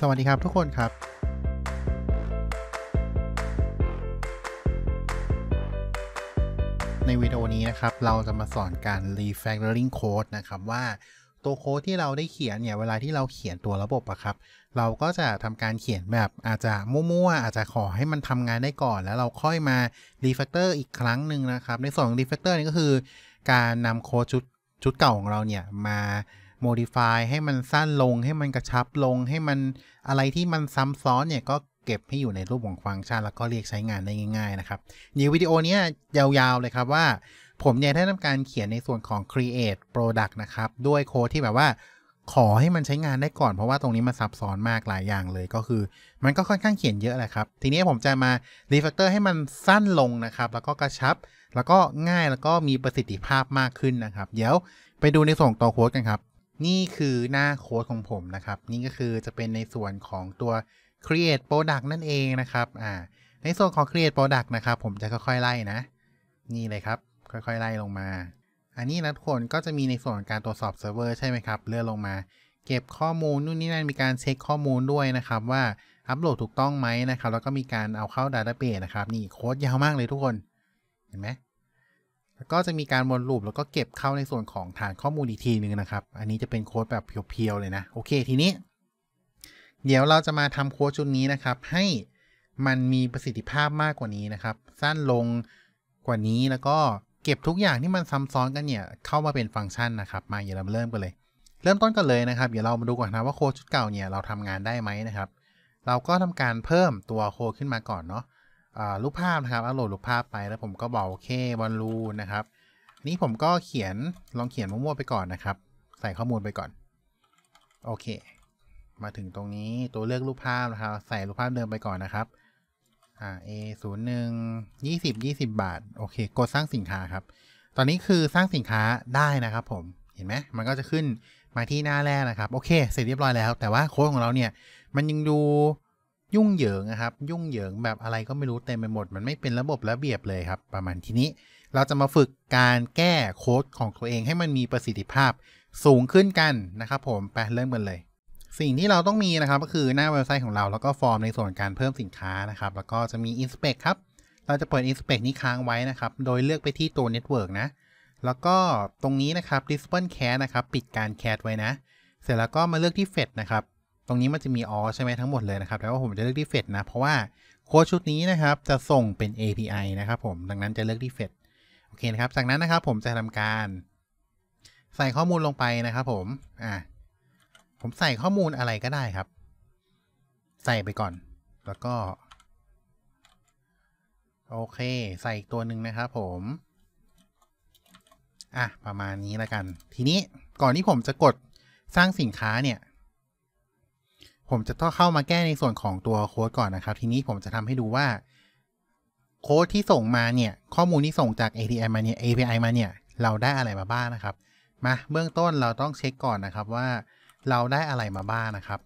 สวัสดีครับทุกคนครับ ในวิดีโอนี้นะครับ เราจะมาสอนการ refactoring code นะครับว่าตัวโค้ดที่เราได้เขียนเนี่ยเวลาที่เราเขียนตัวระบบอะครับเราก็จะทำการเขียนแบบอาจจะมั่วๆ อาจจะขอให้มันทำงานได้ก่อน แล้วเราค่อยมา refactor อีกครั้งหนึ่งนะครับ ในส่วนของ refactor นี่ก็คือ การนำโค้ดชุดชุดเก่าของเราเนี่ยมาโมดิฟายให้มันสั้นลงให้มันกระชับลง ให้มันอะไรที่มันซ้ำซ้อนเนี่ย ก็เก็บให้อยู่ในรูปของฟังก์ชันแล้วก็เรียกใช้งานได้ง่าย ๆนะครับในวิดีโอนี้ยาวๆเลยครับว่าผมเนี่ยได้ทำการเขียนในส่วนของ create product นะครับด้วยโค้ดที่แบบว่าขอให้มันใช้งานได้ก่อน เพราะว่าตรงนี้มันซับซ้อนมากหลายอย่างเลยก็คือ มันก็ค่อนข้างเขียนเยอะแหละครับ ทีนี้ผมจะมา refactor ให้มันสั้นลงนะครับ แล้วก็กระชับ แล้วก็ง่าย แล้วก็มีประสิทธิภาพมากขึ้นนะครับ เดี๋ยวไปดูในส่วนต่อโค้ดกันครับนี่คือหน้าโค้ดของผมนะครับ นี่ก็คือจะเป็นในส่วนของตัว create product นั่นเองนะครับอ่าในส่วนของ create product นะครับผมจะค่อย ๆ ไล่นะ นี่เลยครับ ค่อยๆไล่ลงมา อันนี้นะทุกคนก็จะมีในส่วนการตรวจสอบเซิร์ฟเวอร์ใช่ไหมครับเลื่อนลงมา เก็บข้อมูล นู่นนี่นั่นมีการเช็คข้อมูลด้วยนะครับ ว่าอัปโหลดถูกต้องไหมนะครับแล้วก็มีการเอาเข้าดาต้าเบสนะครับนี่โค้ดยาวมากเลยทุกคนเห็นไหมแล้วก็จะมีการวนลูปแล้วก็เก็บเข้าในส่วนของฐานข้อมูลอีกทีนึงนะครับ อันนี้จะเป็นโค้ดแบบเพียวๆเลยนะโอเคทีนี้เดี๋ยวเราจะมาทำโค้ดชุดนี้นะครับ ให้มันมีประสิทธิภาพมากกว่านี้นะครับ สั้นลงกว่านี้แล้วก็เก็บทุกอย่างที่มันซ้ำซ้อนกันเนี่ยเข้ามาเป็นฟังก์ชันนะครับ มาเดี๋ยวเราเริ่มกันเลย เริ่มต้นกันเลยนะครับเดี๋ยวเรามาดูก่อนนะว่าโค้ดชุดเก่าเนี่ยเราทำงานได้ไหมนะครับ เราก็ทำการเพิ่มตัวโค้ดขึ้นมาก่อนเนาะรูปภาพนะครับอัปโหลดรูปภาพไปแล้วผมก็บอกโอเคบอลลูนนะครับนี้ผมก็เขียนลองเขียนมั่วๆไปก่อนนะครับใส่ข้อมูลไปก่อนโอเค มาถึงตรงนี้ตัวเลือกรูปภาพนะครับใส่รูปภาพเดิมไปก่อนนะครับอ่า A ศูนย์หนึ่งยี่สิบยี่สิบบาท โอเคกดสร้างสินค้าครับ ตอนนี้คือสร้างสินค้าได้นะครับ ผมเห็นไหมมันก็จะขึ้นมาที่หน้าแรกนะครับโอเค เสร็จเรียบร้อยแล้ว แต่ว่าโค้ดของเราเนี่ยมันยังดูยุ่งเหยิงนะครับยุ่งเหยิงแบบอะไรก็ไม่รู้เต็มไปหมดมันไม่เป็นระบบระเบียบเลยครับ ประมาณทีนี้ เราจะมาฝึกการแก้โค้ดของตัวเองให้มันมีประสิทธิภาพสูงขึ้นกันนะครับ ผมไปเริ่มกันเลย สิ่งที่เราต้องมีนะครับก็คือหน้าเว็บไซต์ของเราแล้วก็ฟอร์มในส่วนการเพิ่มสินค้านะครับ แล้วก็จะมี inspect ครับเราจะเปิด inspect นี้ค้างไว้นะครับโดยเลือกไปที่ตัว network นะ แล้วก็ตรงนี้นะครับ disable c a s e นะครับปิดการแคชไว้นะ เสร็จแล้วก็มาเลือกที่ fetch นะครับตรงนี้มันจะมีออใช่ไหมทั้งหมดเลยนะครับแต่ว่าผมจะเลือกที่เฟดนะ เพราะว่าโค้ดชุดนี้นะครับ จะส่งเป็น API นะครับผมดังนั้นจะเลือกที่เฟดโอเคนะครับจากนั้นนะครับ ผมจะทำการใส่ข้อมูลลงไปนะครับ ผมอ่าผมใส่ข้อมูลอะไรก็ได้ครับ ใส่ไปก่อน แล้วก็โอเค ใส่อีกตัวหนึ่งนะครับผมอ่ะประมาณนี้แล้วกัน ทีนี้ก่อนที่ผมจะกดสร้างสินค้าเนี่ยผมจะต้องเข้ามาแก้ในส่วนของตัวโค้ดก่อนนะครับ ทีนี้ผมจะทำให้ดูว่าโค้ดที่ส่งมาเนี่ย ข้อมูลที่ส่งจาก API มาเนี่ย API มาเนี่ย เราได้อะไรมาบ้างนะครับ มาเบื้องต้นเราต้องเช็คก่อนนะครับว่าเราได้อะไรมาบ้างนะครับ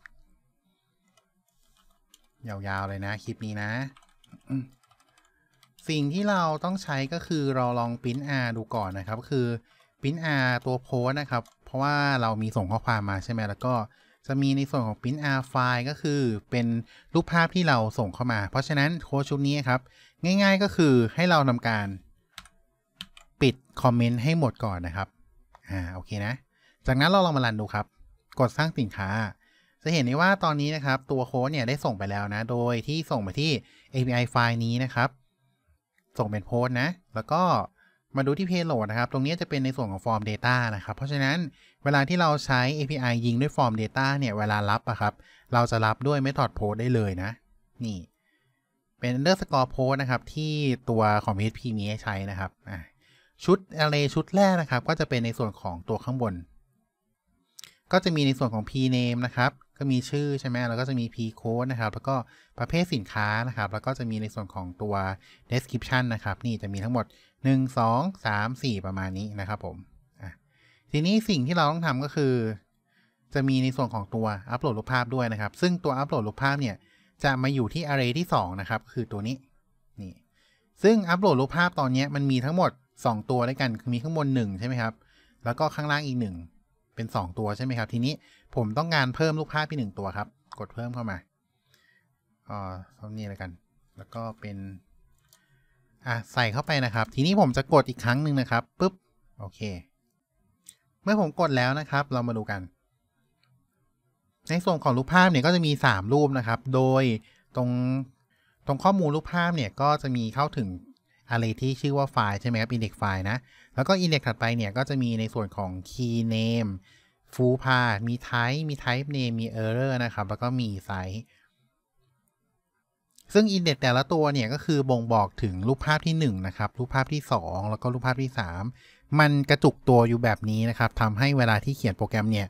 ยาวๆเลยนะ คลิปนี้นะ สิ่งที่เราต้องใช้ก็คือเราลองพิมพ์ r ดูก่อนนะครับคือพิมพ์ r ตัวโพสนะครับ เพราะว่าเรามีส่งข้อความมาใช่ไหมแล้วก็จะมีในส่วนของ print r file ก็คือเป็นรูปภาพที่เราส่งเข้ามา เพราะฉะนั้นโค้ดชุดนี้ครับ ง่าย ๆ ก็คือให้เราทำการปิดคอมเมนต์ให้หมดก่อนนะครับอ่าโอเคนะ จากนั้นเราลองมาลันดูครับ กดสร้างสินค้า จะเห็นได้ว่าตอนนี้นะครับ ตัวโค้ดเนี่ย ได้ส่งไปแล้วนะ โดยที่ส่งไปที่ API ไฟล์นี้นะครับ ส่งเป็นโพสนะ แล้วก็มาดูที่ payload นะครับตรงนี้จะเป็นในส่วนของ form data นะครับเพราะฉะนั้นเวลาที่เราใช้ API ยิงด้วย form Data เนี่ย เวลารับอะครับ เราจะรับด้วย method post ได้เลยนะ นี่ เป็น underscore post นะครับ ที่ตัวของ PHP มีให้ใช้นะครับชุด array ชุดแรกนะครับ ก็จะเป็นในส่วนของตัวข้างบน ก็จะมีในส่วนของ p name นะครับ ก็มีชื่อใช่ไหม แล้วก็จะมี p code นะครับ แล้วก็ประเภทสินค้านะครับ แล้วก็จะมีในส่วนของตัว description นะครับ นี่จะมีทั้งหมด 1 2 3 4 ประมาณนี้นะครับ ผมทีนี้สิ่งที่เราต้องทำก็คือ จะมีในส่วนของตัวอัปโหลดรูปภาพด้วยนะครับ ซึ่งตัวอัปโหลดรูปภาพเนี่ย จะมาอยู่ที่ array ที่2นะครับ คือตัวนี้ นี่ ซึ่งอัปโหลดรูปภาพตอนนี้มันมีทั้งหมด 2 ตัวด้วยกันมีข้างบน1ใช่ไหมครับ แล้วก็ข้างล่างอีก1เป็น 2 ตัวใช่ไหมครับ ทีนี้ผมต้องการเพิ่มรูปภาพอีกหนึ่งตัวครับ กดเพิ่มเข้ามาอ๋อตรงนี้แล้วกัน แล้วก็เป็นอ่ะใส่เข้าไปนะครับทีนี้ผมจะกดอีกครั้งหนึ่งนะครับปุ๊บ โอเคมื่อผมกดแล้วนะครับ เรามาดูกัน ในส่วนของรูปภาพเนี่ย ก็จะมี 3 รูปนะครับ โดยตรง ตรงข้อมูลรูปภาพเนี่ย ก็จะมีเข้าถึง อะไรที่ชื่อว่าไฟล์ใช่ไหมครับ index ไฟล์นะ แล้วก็ index ถัดไปเนี่ย ก็จะมีในส่วนของ key name full path มี type มี type name มี error นะครับ แล้วก็มี size ซึ่ง index แต่ละตัวเนี่ย ก็คือบ่งบอกถึงรูปภาพที่1นะครับรูปภาพที่ 2 แล้วก็รูปภาพที่3มันกระจุกตัวอยู่แบบนี้นะครับทำให้เวลาที่เขียนโปรแกรมเนี่ย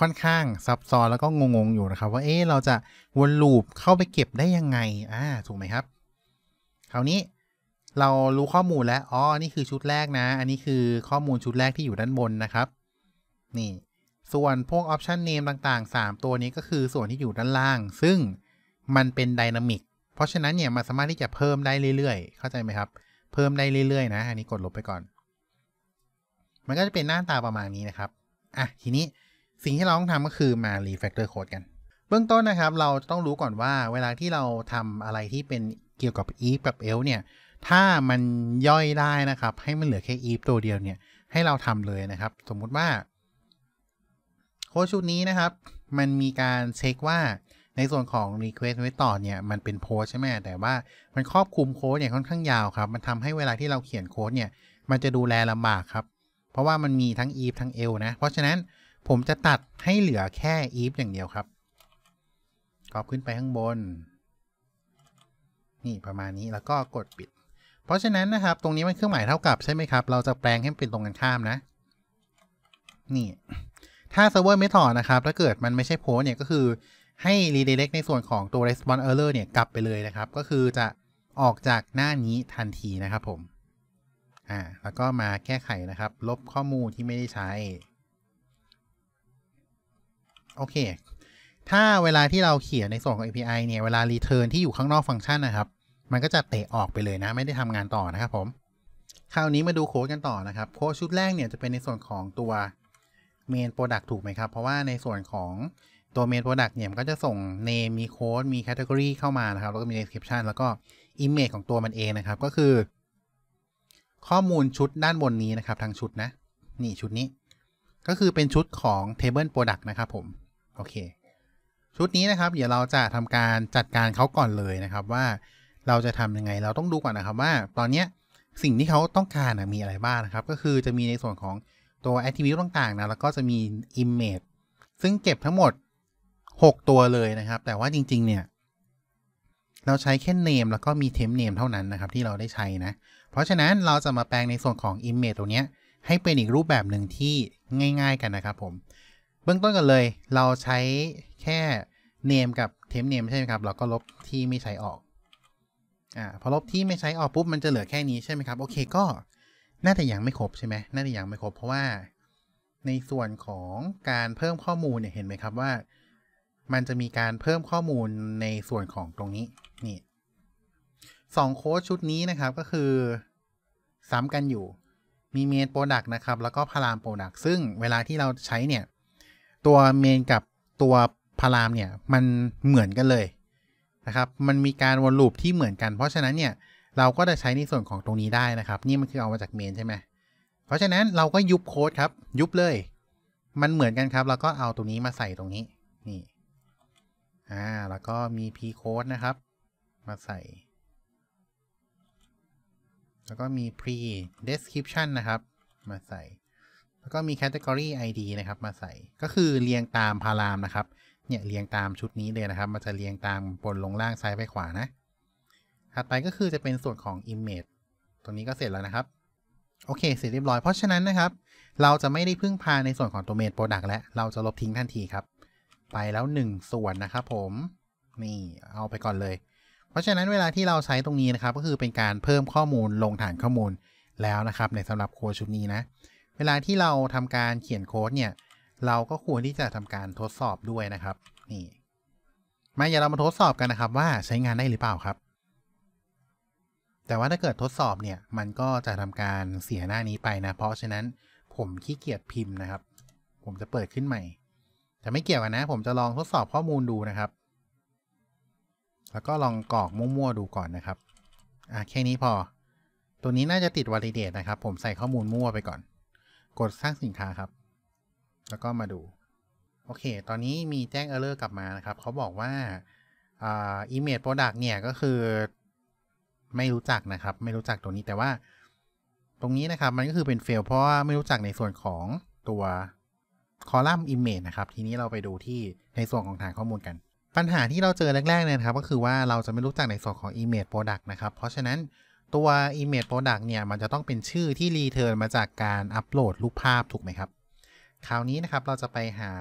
ค่อนข้าง ซับซ้อนแล้วก็งงๆอยู่นะครับ ว่าเอ๊ะเราจะวนลูปเข้าไปเก็บได้ยังไง อ่า ถูกไหมครับ คราวนี้เรารู้ข้อมูลแล้วอ๋อนี่คือชุดแรกนะ อันนี้คือข้อมูลชุดแรกที่อยู่ด้านบนนะครับ นี่ ส่วนพวก option name ต่างๆ3 ตัวนี้ก็คือส่วนที่อยู่ด้านล่าง ซึ่งมันเป็นไดนามิกเพราะฉะนั้นเนี่ยมันสามารถที่จะเพิ่มได้เรื่อย ๆ เข้าใจไหมครับ เพิ่มได้เรื่อยๆนะอันนี้กดลบไปก่อนมันก็จะเป็นหน้าตาประมาณนี้นะครับ อ่ะทีนี้สิ่งที่เราต้องทำก็คือมา refactor code กัน เบื้องต้นนะครับ เราต้องรู้ก่อนว่าเวลาที่เราทำอะไรที่เป็นเกี่ยวกับ if กับ else เนี่ย ถ้ามันย่อยได้นะครับ ให้มันเหลือแค่ if ตัวเดียวเนี่ยให้เราทำเลยนะครับ สมมุติว่าโค้ดชุดนี้นะครับ มันมีการเช็คว่าในส่วนของ request ไว้ต่อเนี่ยมันเป็นโพสใช่ไหมแต่ว่ามันครอบคลุมโค้ดเนี่ยค่อนข้างยาวครับ มันทำให้เวลาที่เราเขียนโค้ดเนี่ยมันจะดูแลลำบากครับเพราะว่ามันมีทั้ง if ทั้ง e l นะ เพราะฉะนั้นผมจะตัดให้เหลือแค่ if อย่างเดียวครับกรอบขึ้นไปข้างบน นี่ ประมาณนี้ แล้วก็กดปิด เพราะฉะนั้นนะครับ ตรงนี้มันเครื่องหมายเท่ากับใช่ไหมครับ เราจะแปลงให้เป็นตรงกันข้ามนะ นี่ ถ้าเซิร์ฟเวอร์ไม่ถอดนะครับ ถ้าเกิดมันไม่ใช่โพสเนี่ย ก็คือให้ redirect ในส่วนของตัว response error เนี่ยกลับไปเลยนะครับ ก็คือจะออกจากหน้านี้ทันทีนะครับผมอ่าแล้วก็มาแก้ไขนะครับ ลบข้อมูลที่ไม่ได้ใช้ โอเค ถ้าเวลาที่เราเขียนในส่วนของ API เนี่ยเวลา return ที่อยู่ข้างนอกฟังก์ชันนะครับ มันก็จะเตะออกไปเลยนะไม่ได้ทำงานต่อนะครับผม คราวนี้มาดูโค้ดกันต่อนะครับโค้ดชุดแรกเนี่ยจะเป็นในส่วนของตัว main product ถูกไหมครับ เพราะว่าในส่วนของตัว main product เนี่ยมันก็จะส่ง name มีโค้ดมี category เข้ามานะครับแล้วก็มี description แล้วก็ image ของตัวมันเองนะครับ ก็คือข้อมูลชุดด้านบนนี้นะครับ ทางชุดนะ นี่ชุดนี้ ก็คือเป็นชุดของ Table Product นะครับ ผมโอเค ชุดนี้นะครับ เดี๋ยวเราจะทำการจัดการเขาก่อนเลยนะครับ ว่าเราจะทำยังไงเราต้องดูก่อนนะครับ ว่าตอนนี้สิ่งที่เขาต้องการนะมีอะไรบ้างนะครับ ก็คือจะมีในส่วนของตัว attribute ต่างๆ นะ แล้วก็จะมี image ซึ่งเก็บทั้งหมด 6 ตัวเลยนะครับ แต่ว่าจริงๆเนี่ย เราใช้แค่ name แล้วก็มี temp name เท่านั้นนะครับ ที่เราได้ใช้นะเพราะฉะนั้นเราจะมาแปลงในส่วนของ image ตัวนี้ ให้เป็นอีกรูปแบบหนึ่งที่ง่าย ๆกันนะครับผม เบื้องต้นกันเลย เราใช้แค่เนมกับเทมเนมใช่ไหมครับ เราก็ลบที่ไม่ใช้ออกอ่าพอลบที่ไม่ใช้ออกปุ๊บมันจะเหลือแค่นี้ใช่ไหมครับโอเคก็น่าจะยังไม่ครบใช่ไหมน่าจะยังไม่ครบเพราะว่าในส่วนของการเพิ่มข้อมูลเนี่ยเห็นไหมครับว่า มันจะมีการเพิ่มข้อมูลในส่วนของตรงนี้นี่สองโค้ดชุดนี้นะครับก็คือซ้ำกันอยู่ มีเมนโปรดักต์นะครับ แล้วก็พารามโปรดักต์ ซึ่งเวลาที่เราใช้เนี่ย ตัวเมนกับตัวพารามเนี่ย มันเหมือนกันเลยนะครับ มันมีการวนลูปที่เหมือนกัน เพราะฉะนั้นเนี่ย เราก็จะใช้ในส่วนของตรงนี้ได้นะครับ นี่มันคือเอามาจากเมนใช่ไหม เพราะฉะนั้นเราก็ยุบโค้ดครับ ยุบเลย มันเหมือนกันครับ แล้วก็เอาตรงนี้มาใส่ตรงนี้นี่ อ่า แล้วก็มี p code นะครับ มาใส่แล้วก็มี pre description นะครับ มาใส่ แล้วก็มี category id นะครับ มาใส่ ก็คือเรียงตามพารามนะครับ เนี่ยเรียงตามชุดนี้เลยนะครับ มันจะเรียงตามบนลงล่างซ้ายไปขวานะ ถัดไปก็คือจะเป็นส่วนของ image ตรงนี้ก็เสร็จแล้วนะครับ โอเค เสร็จเรียบร้อย เพราะฉะนั้นนะครับ เราจะไม่ได้พึ่งพาในส่วนของตัวเมนโปรดักต์แล้วเราจะลบทิ้งทันทีครับ ไปแล้ว 1 ส่วนนะครับ ผม นี่เอาไปก่อนเลยเพราะฉะนั้นเวลาที่เราใช้ตรงนี้นะครับ ก็คือเป็นการเพิ่มข้อมูลลงฐานข้อมูลแล้วนะครับ ในสำหรับโค้ดชุดนี้นะ เวลาที่เราทำการเขียนโค้ดเนี่ย เราก็ควรที่จะทำการทดสอบด้วยนะครับนี่มาอย่าเรามาทดสอบกันนะครับ ว่าใช้งานได้หรือเปล่าครับ แต่ว่าถ้าเกิดทดสอบเนี่ย มันก็จะทำการเสียหน้านี้ไปนะ เพราะฉะนั้นผมขี้เกียจพิมพ์นะครับ ผมจะเปิดขึ้นใหม่ แต่ไม่เกี่ยวกันนะ ผมจะลองทดสอบข้อมูลดูนะครับแล้วก็ลองกรอกมั่วๆดูก่อนนะครับ อ่ะแค่นี้พอ ตัวนี้น่าจะติดวอลิเดตนะครับ ผมใส่ข้อมูลมั่วไปก่อน กดสร้างสินค้าครับ แล้วก็มาดู โอเค ตอนนี้มีแจ้งเ r อร์กลับมานะครับเขาบอกว่า อ่า i m ม g e product เนี่ยก็คือไม่รู้จักนะครับไม่รู้จักตัวนี้แต่ว่าตรงนี้นะครับ มันก็คือเป็นเฟลเพราะว่าไม่รู้จักในส่วนของตัวคอลัมน์ิมเมจนะครับ ทีนี้เราไปดูที่ในส่วนของฐานข้อมูลกันปัญหาที่เราเจอแรกๆเนี่ยครับ ก็คือว่าเราจะไม่รู้จักในส่วนของ image product นะครับ เพราะฉะนั้นตัว image product เนี่ยมันจะต้องเป็นชื่อที่รีเทิร์นมาจากการอัปโหลดรูปภาพถูกไหมครับ คราวนี้นะครับเราจะไปหา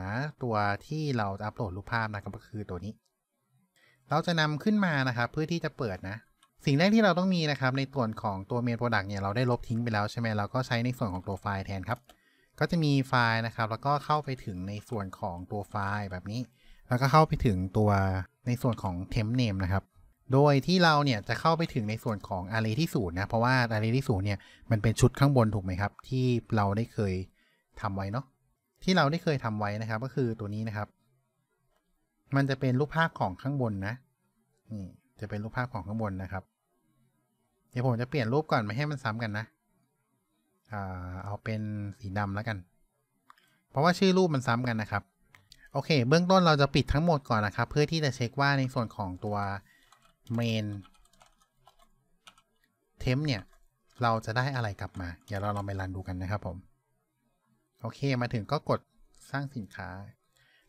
ตัวที่เราจะอัปโหลดรูปภาพนะครับก็คือตัวนี้ เราจะนำขึ้นมานะครับ เพื่อที่จะเปิดนะ สิ่งแรกที่เราต้องมีนะครับในส่วนของตัว m a g e product เนี่ยเราได้ลบทิ้งไปแล้วใช่ไหม เราก็ใช้ในส่วนของตัวไฟล์แทนครับ ก็จะมีไฟล์นะครับ แล้วก็เข้าไปถึงในส่วนของตัวไฟล์แบบนี้แล้วก็เข้าไปถึงตัวในส่วนของเทมเนมนะครับ โดยที่เราเนี่ยจะเข้าไปถึงในส่วนของอารีที่ศูนย์นะ เพราะว่าอารีที่ศูนย์เนี่ยมันเป็นชุดข้างบนถูกไหมครับ ที่เราได้เคยทำไว้เนาะที่เราได้เคยทำไว้นะครับ ก็คือตัวนี้นะครับ มันจะเป็นรูปภาพของข้างบนนะนี่จะเป็นรูปภาพของข้างบนนะครับ เดี๋ยวผมจะเปลี่ยนรูปก่อนไม่ให้มันซ้ำกันนะเอาเป็นสีดำแล้วกัน เพราะว่าชื่อรูปมันซ้ำกันนะครับโอเค เบื้องต้นเราจะปิดทั้งหมดก่อนนะครับ เพื่อที่จะเช็คว่าในส่วนของตัว main temp เนี่ยเราจะได้อะไรกลับมาเดี๋ยวเราลองไปรันดูกันนะครับ ผมโอเคมาถึงก็กดสร้างสินค้า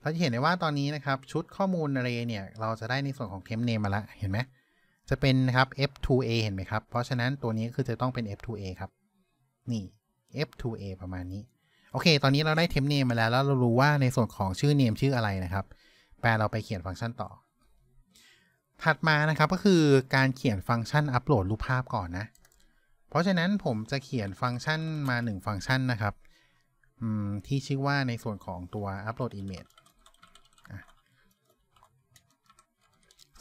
เราจะเห็นได้ว่าตอนนี้นะครับชุดข้อมูลเรเนี่ยเราจะได้ในส่วนของเทมเนมมาละเห็นไหมจะเป็นนะครับ f2a เห็นไหมครับ เพราะฉะนั้นตัวนี้คือจะต้องเป็น f2a ครับ นี่ f2a ประมาณนี้โอเค ตอนนี้เราได้เทมเนมมาแล้ว แล้ว เรา รู้ว่าในส่วนของชื่อ เนมชื่ออะไรนะครับ แปลเราไปเขียนฟังก์ชันต่อ ถัดมานะครับก็คือการเขียนฟังก์ชันอัปโหลดรูปภาพก่อนนะ เพราะฉะนั้นผมจะเขียนฟังก์ชันมา 1 ฟังก์ชันนะครับ ที่ชื่อว่าในส่วนของตัว upload image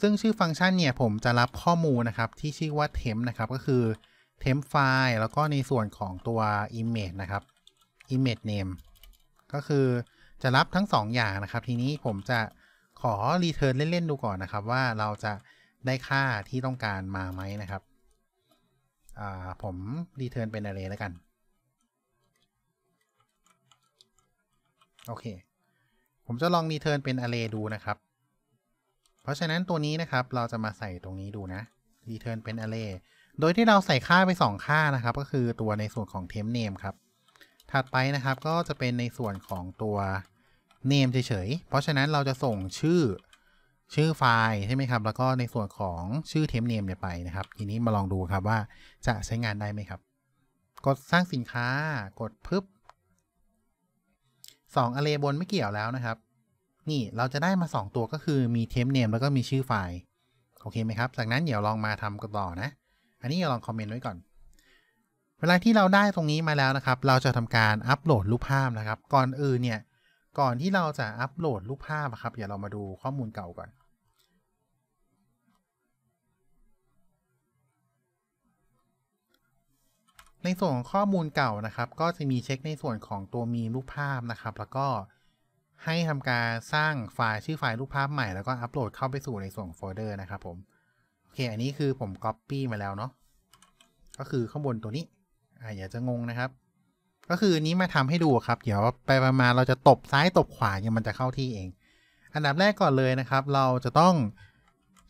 ซึ่งชื่อฟังก์ชันเนี่ยผมจะรับข้อมูลนะครับที่ชื่อว่า temp นะครับ ก็คือ temp file แล้วก็ในส่วนของตัว image นะครับ image name ก็คือจะรับทั้ง2ออย่างนะครับ ทีนี้ผมจะขอ return เล่นๆ ดูก่อนนะครับ ว่าเราจะได้ค่าที่ต้องการมาไหมนะครับผม return เป็น array แล้วกันโอเค ผมจะลอง return เป็น array ดูนะครับ เพราะฉะนั้นตัวนี้นะครับเราจะมาใส่ตรงนี้ดูนะ return เป็น array โดยที่เราใส่ค่าไป 2 ค่านะครับ ก็คือตัวในส่วนของ temp name ครับถัดไปนะครับ ก็จะเป็นในส่วนของตัวเนมเฉยๆ เพราะฉะนั้นเราจะส่งชื่อชื่อไฟล์ใช่ไหมครับ แล้วก็ในส่วนของชื่อเทมเนมเนี่ยไปนะครับทีนี้มาลองดูครับว่าจะใช้งานได้ไหมครับ กดสร้างสินค้ากดปึ๊บสองอเรบนไม่เกี่ยวแล้วนะครับ นี่เราจะได้มา 2 ตัวก็คือมีเทมเนมแล้วก็มีชื่อไฟล์โอเคไหมครับจากนั้นเดี๋ยวลองมาทำกันต่อนะ อันนี้ยลองคอมเมนต์ไว้ก่อนเวลาที่เราได้ตรงนี้มาแล้วนะครับ เราจะทำการอัปโหลดรูปภาพนะครับ ก่อนอื่นเนี่ย ก่อนที่เราจะอัปโหลดรูปภาพครับ เดี๋ยวเรามาดูข้อมูลเก่าก่อน ในส่วนของข้อมูลเก่านะครับ ก็จะมีเช็คในส่วนของตัวมีรูปภาพนะครับ แล้วก็ให้ทำการสร้างไฟล์ชื่อไฟล์รูปภาพใหม่แล้วก็อัปโหลดเข้าไปสู่ในส่วนโฟลเดอร์นะครับผม โอเค อันนี้คือผม Copy มาแล้วเนาะ ก็คือข้างบนตัวนี้อ่าอย่าจะงงนะครับ ก็คือนี้มาทำให้ดูครับ เดี๋ยวไปมาเราจะตบซ้ายตบขวาเนี่ยมันจะเข้าที่เอง อันดับแรกก่อนเลยนะครับ เราจะต้อง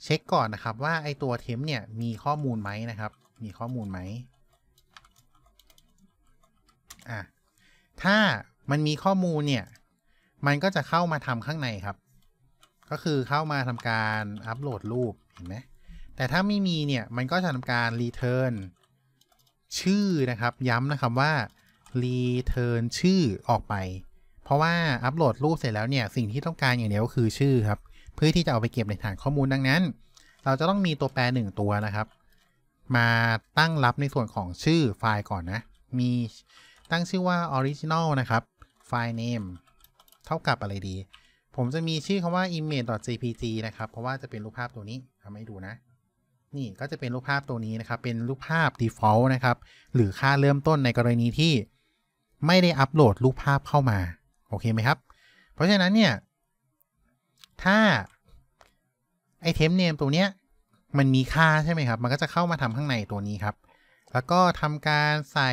เช็คก่อนนะครับ ว่าไอตัวเทมเนี่ยมีข้อมูลไหมนะครับ มีข้อมูลไหมอ่ะถ้ามันมีข้อมูลเนี่ย มันก็จะเข้ามาทำข้างในครับ ก็คือเข้ามาทำการอัปโหลดรูปเห็นไหมแต่ถ้าไม่มีเนี่ยมันก็จะทำการรีเทิร์นชื่อนะครับย้ำนะครับว่า return ชื่อออกไป เพราะว่าอัปโหลดรูปเสร็จแล้วเนี่ย สิ่งที่ต้องการอย่างเดียวก็คือชื่อครับ เพื่อที่จะเอาไปเก็บในฐานข้อมูลดังนั้น เราจะต้องมีตัวแปร1ตัวนะครับ มาตั้งรับในส่วนของชื่อไฟล์ก่อนนะ มีตั้งชื่อว่า original นะครับ file name เท่ากับอะไรดี ผมจะมีชื่อคำว่า image.jpg นะครับ เพราะว่าจะเป็นรูปภาพตัวนี้ทำให้ดูนะนี่ ก็จะเป็นรูปภาพตัวนี้ นะครับ เป็นรูปภาพ default นะครับ หรือค่าเริ่มต้นในกรณีที่ไม่ได้อัปโหลดรูปภาพเข้ามา โอเคไหมครับ เพราะฉะนั้นเนี่ยถ้าไอเทมเนมตัวเนี้ยมันมีค่าใช่ไหมครับ มันก็จะเข้ามาทำข้างในตัวนี้ครับ แล้วก็ทำการใส่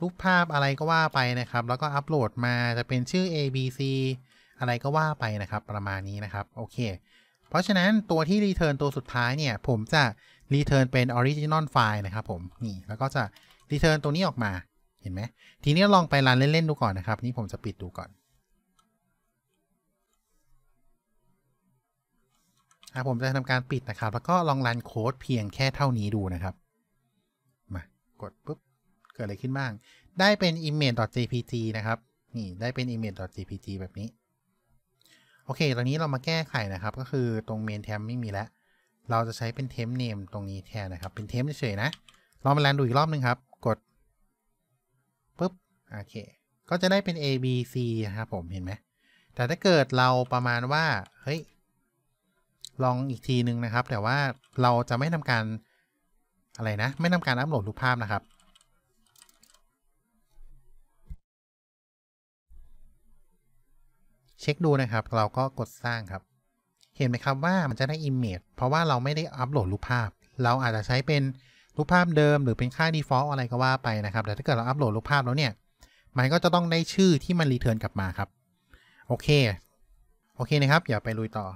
รูปภาพอะไรก็ว่าไปนะครับ แล้วก็อัปโหลดมาจะเป็นชื่อ abc อะไรก็ว่าไปนะครับ ประมาณนี้นะครับโอเคเพราะฉะนั้นตัวที่รีเทิร์นตัวสุดท้ายเนี่ย ผมจะรีเทิร์นเป็นออริจินอลไฟล์นะครับผม นี่ แล้วก็จะรีเทิร์นตัวนี้ออกมาเห็นไหมทีนี้ลองไปรันเล่น ๆ ดูก่อนนะครับ นี่ผมจะปิดดูก่อนอ่ะผมจะทำการปิดนะครับ แล้วก็ลองรันโค้ดเพียงแค่เท่านี้ดูนะครับ มา กดปุ๊บ เกิดอะไรขึ้นบ้าง ได้เป็น image.jpg นะครับ นี่ ได้เป็น image.jpg แบบนี้โอเค ตอนนี้เรามาแก้ไขนะครับ ก็คือตรงเมน e ทมไม่มีแล้ว เราจะใช้เป็นเทมเนมตรงนี้แทนนะครับ เป็นเทมเฉยๆ นะลองมาแลนดูอีกรอบนึงครับ กดปุ๊บ โอเค ก็จะได้เป็น a b c นะครับผม เห็นไหม แต่ถ้าเกิดเราประมาณว่า เฮ้ย ลองอีกทีนึงนะครับ แต่ว่าเราจะไม่ทำการอะไรนะ ไม่ทำการอัปโหลดรูปภาพนะครับเช็คดูนะครับ เราก็กดสร้างครับ เห็นไหมครับว่ามันจะได้ Image เพราะว่าเราไม่ได้อัปโหลดรูปภาพ เราอาจจะใช้เป็นรูปภาพเดิม หรือเป็นค่า default อะไร ก็ว่าไปนะครับ แต่ถ้าเกิดเราอัปโหลดรูปภาพแล้วเนี่ยมันก็จะต้องได้ชื่อที่มันรีเทิร์นกลับมาครับ โอเค โอเคนะครับ อย่าไปลุยต่อ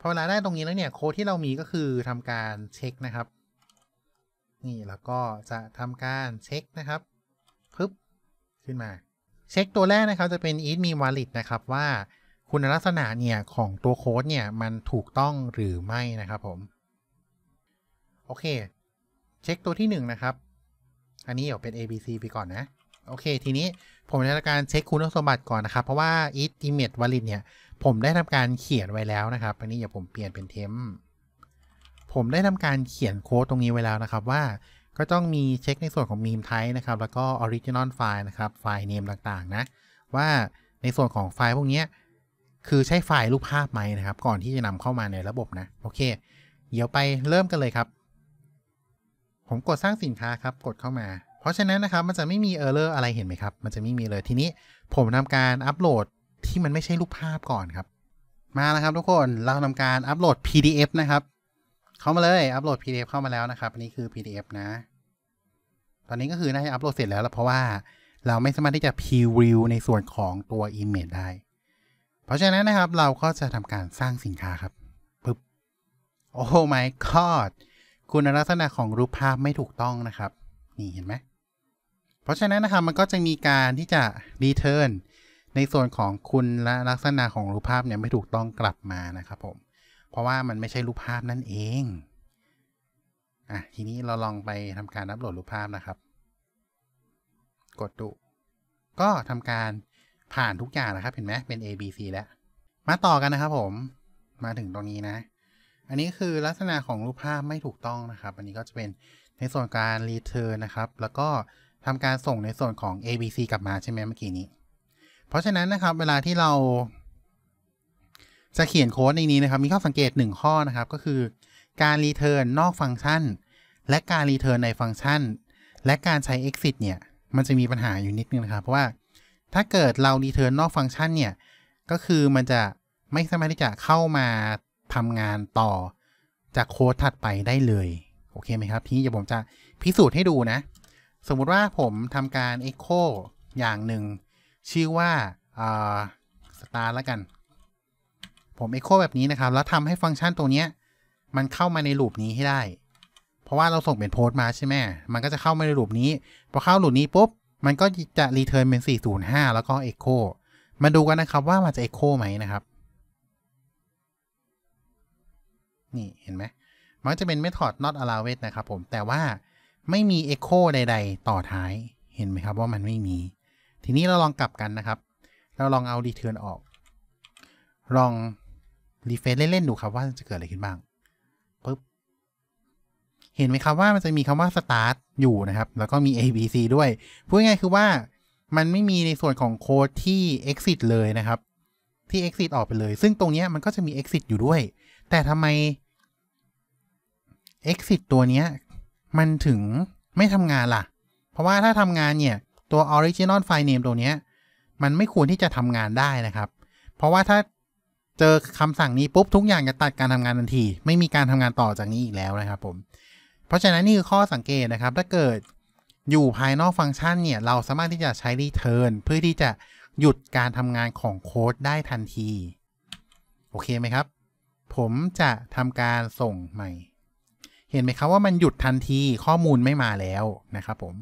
พอเวลาได้ตรงนี้แล้วเนี่ยโค้ดที่เรามีก็คือทำการเช็คนะครับ นี่แล้วก็จะทำการเช็คนะครับปึ๊บขึ้นมาเช็คตัวแรกนะครับจะเป็น is มี valid นะครับว่าคุณลักษณะเนี่ยของตัวโค้ดเนี่ย มันถูกต้องหรือไม่นะครับผม โอเค เช็คตัวที่1นนะครับ อันนี้เดี๋ยวเป็น abc ไปก่อนนะโอเค ทีนี้ผมจะทำการ เช็คคุณสมบัติก่อนนะครับ เพราะว่า is image valid เนี่ย ผมได้ทำการเขียนไว้แล้วนะครับอันนี้เดี๋ยวผมเปลี่ยนเป็นเทมผมได้ทำการเขียนโค้ดตรงนี้ไว้แล้วนะครับว่าก็ต้องมีเช็คในส่วนของ meme type นะครับ แล้วก็ original file นะครับไฟล์เนมต่างๆ นะ ว่าในส่วนของไฟล์พวกนี้ คือใช้ไฟล์รูปภาพไหมนะครับ ก่อนที่จะนำเข้ามาในระบบนะ โอเค เดี๋ยวไปเริ่มกันเลยครับ ผมกดสร้างสินค้าครับกดเข้ามา เพราะฉะนั้นนะครับ มันจะไม่มี error อะไรเห็นไหมครับ มันจะไม่มีเลยทีนี้ผมทำการอัปโหลดที่มันไม่ใช่รูปภาพก่อนครับ มาแล้วครับ ทุกคนเราทำการอัปโหลด PDF นะครับเข้ามาเลยอัปโหลด PDF เข้ามาแล้วนะครับอันนี้คือ PDF นะ ตอนนี้ก็คือน่าจะอัปโหลดเสร็จแล้วลเพราะว่าเราไม่สามารถที่จะ preview ในส่วนของตัว image ได้ เพราะฉะนั้นนะครับ เราก็จะทำการสร้างสินค้าครับปึ๊บโอ้ my god คุณลักษณะของรูปภาพไม่ถูกต้องนะครับ นี่เห็นไหม เพราะฉะนั้นนะครับ มันก็จะมีการที่จะ return ในส่วนของคุณและลักษณะของรูปภาพเนี่ยไม่ถูกต้องกลับมานะครับผมเพราะว่ามันไม่ใช่รูปภาพนั่นเอง อ่ะ ทีนี้เราลองไปทำการอัปโหลดรูปภาพนะครับ กดดูก็ทำการผ่านทุกอย่างนะครับ เห็นไหมเป็น A B C แล้ว มาต่อกันนะครับผม มาถึงตรงนี้นะ อันนี้คือลักษณะของรูปภาพไม่ถูกต้องนะครับ อันนี้ก็จะเป็นในส่วนการรีเท u ร์นะครับ แล้วก็ทำการส่งในส่วนของ A B C กลับมาใช่ไหมเมื่อกี้นี้ เพราะฉะนั้นนะครับ เวลาที่เราจะเขียนโค้ดในนี้นะครับ มีข้อสังเกต1ข้อนะครับก็คือการรีเทิร์นนอกฟังก์ชันและการรีเทิร์นในฟังก์ชัน และการใช้ exit เนี่ย มันจะมีปัญหาอยู่นิดนึงนะครับเพราะว่าถ้าเกิดเรารีเทิร์นนอกฟังก์ชันเนี่ย ก็คือมันจะไม่สามารถที่จะเข้ามาทำงานต่อจากโค้ดถัดไปได้เลย โอเคไหมครับ ทีนี้เดี๋ยวผมจะพิสูจน์ให้ดูนะ สมมุติว่าผมทำการ echo อย่างหนึ่งชื่อว่าสตาร์ละกันผม Echo แบบนี้นะครับแล้วทำให้ฟังก์ชันตัวนี้มันเข้ามาในลูปนี้ให้ได้ เพราะว่าเราส่งเป็นโพสต์มาใช่ไหมมันก็จะเข้ามาในลูปนี้พอเข้าลูปนี้ปุ๊บมันก็จะรีเทิร์นเป็น405แล้วก็ Echo มาดูกันนะครับว่ามันจะ Echo ไหมนะครับนี่เห็นไหม มันจะเป็น method not allowed นะครับ ผมแต่ว่าไม่มี Echo ใดๆ ต่อท้ายเห็นไหมครับ ว่ามันไม่มี ทีนี้เราลองกลับกันนะครับ เราลองเอา return ออกลองรีเฟซเล่นๆดูครับว่าจะเกิดอะไรขึ้นบ้างปึ๊บเห็นไหมครับว่ามันจะมีคำว่า start อยู่นะครับ แล้วก็มี a b c ด้วย พูดง่ายคือว่ามันไม่มีในส่วนของโค้ดที่ exit เลยนะครับ ที่ exit ออกไปเลย ซึ่งตรงนี้มันก็จะมี exit อยู่ด้วย แต่ทำไม exit ตัวนี้ มันถึงไม่ทำงานล่ะ เพราะว่าถ้าทำงานเนี่ย ตัว original file name ตัวนี้มันไม่ควรที่จะทำงานได้นะครับ เพราะว่าถ้าเจอคำสั่งนี้ ปุ๊บ ทุกอย่างจะตัดการทำงานทันที ไม่มีการทำงานต่อจากนี้อีกแล้วนะครับผม เพราะฉะนั้นนี่คือข้อสังเกตนะครับ ถ้าเกิดอยู่ภายนอกฟังก์ชันเนี่ยเราสามารถที่จะใช้รีเทิร์นเพื่อที่จะหยุดการทำงานของโค้ด ได้ทันที โอเคไหมครับ ผมจะทำการส่งใหม่ เห็นไหมครับว่ามันหยุดทันทีข้อมูลไม่มาแล้วนะครับ ผม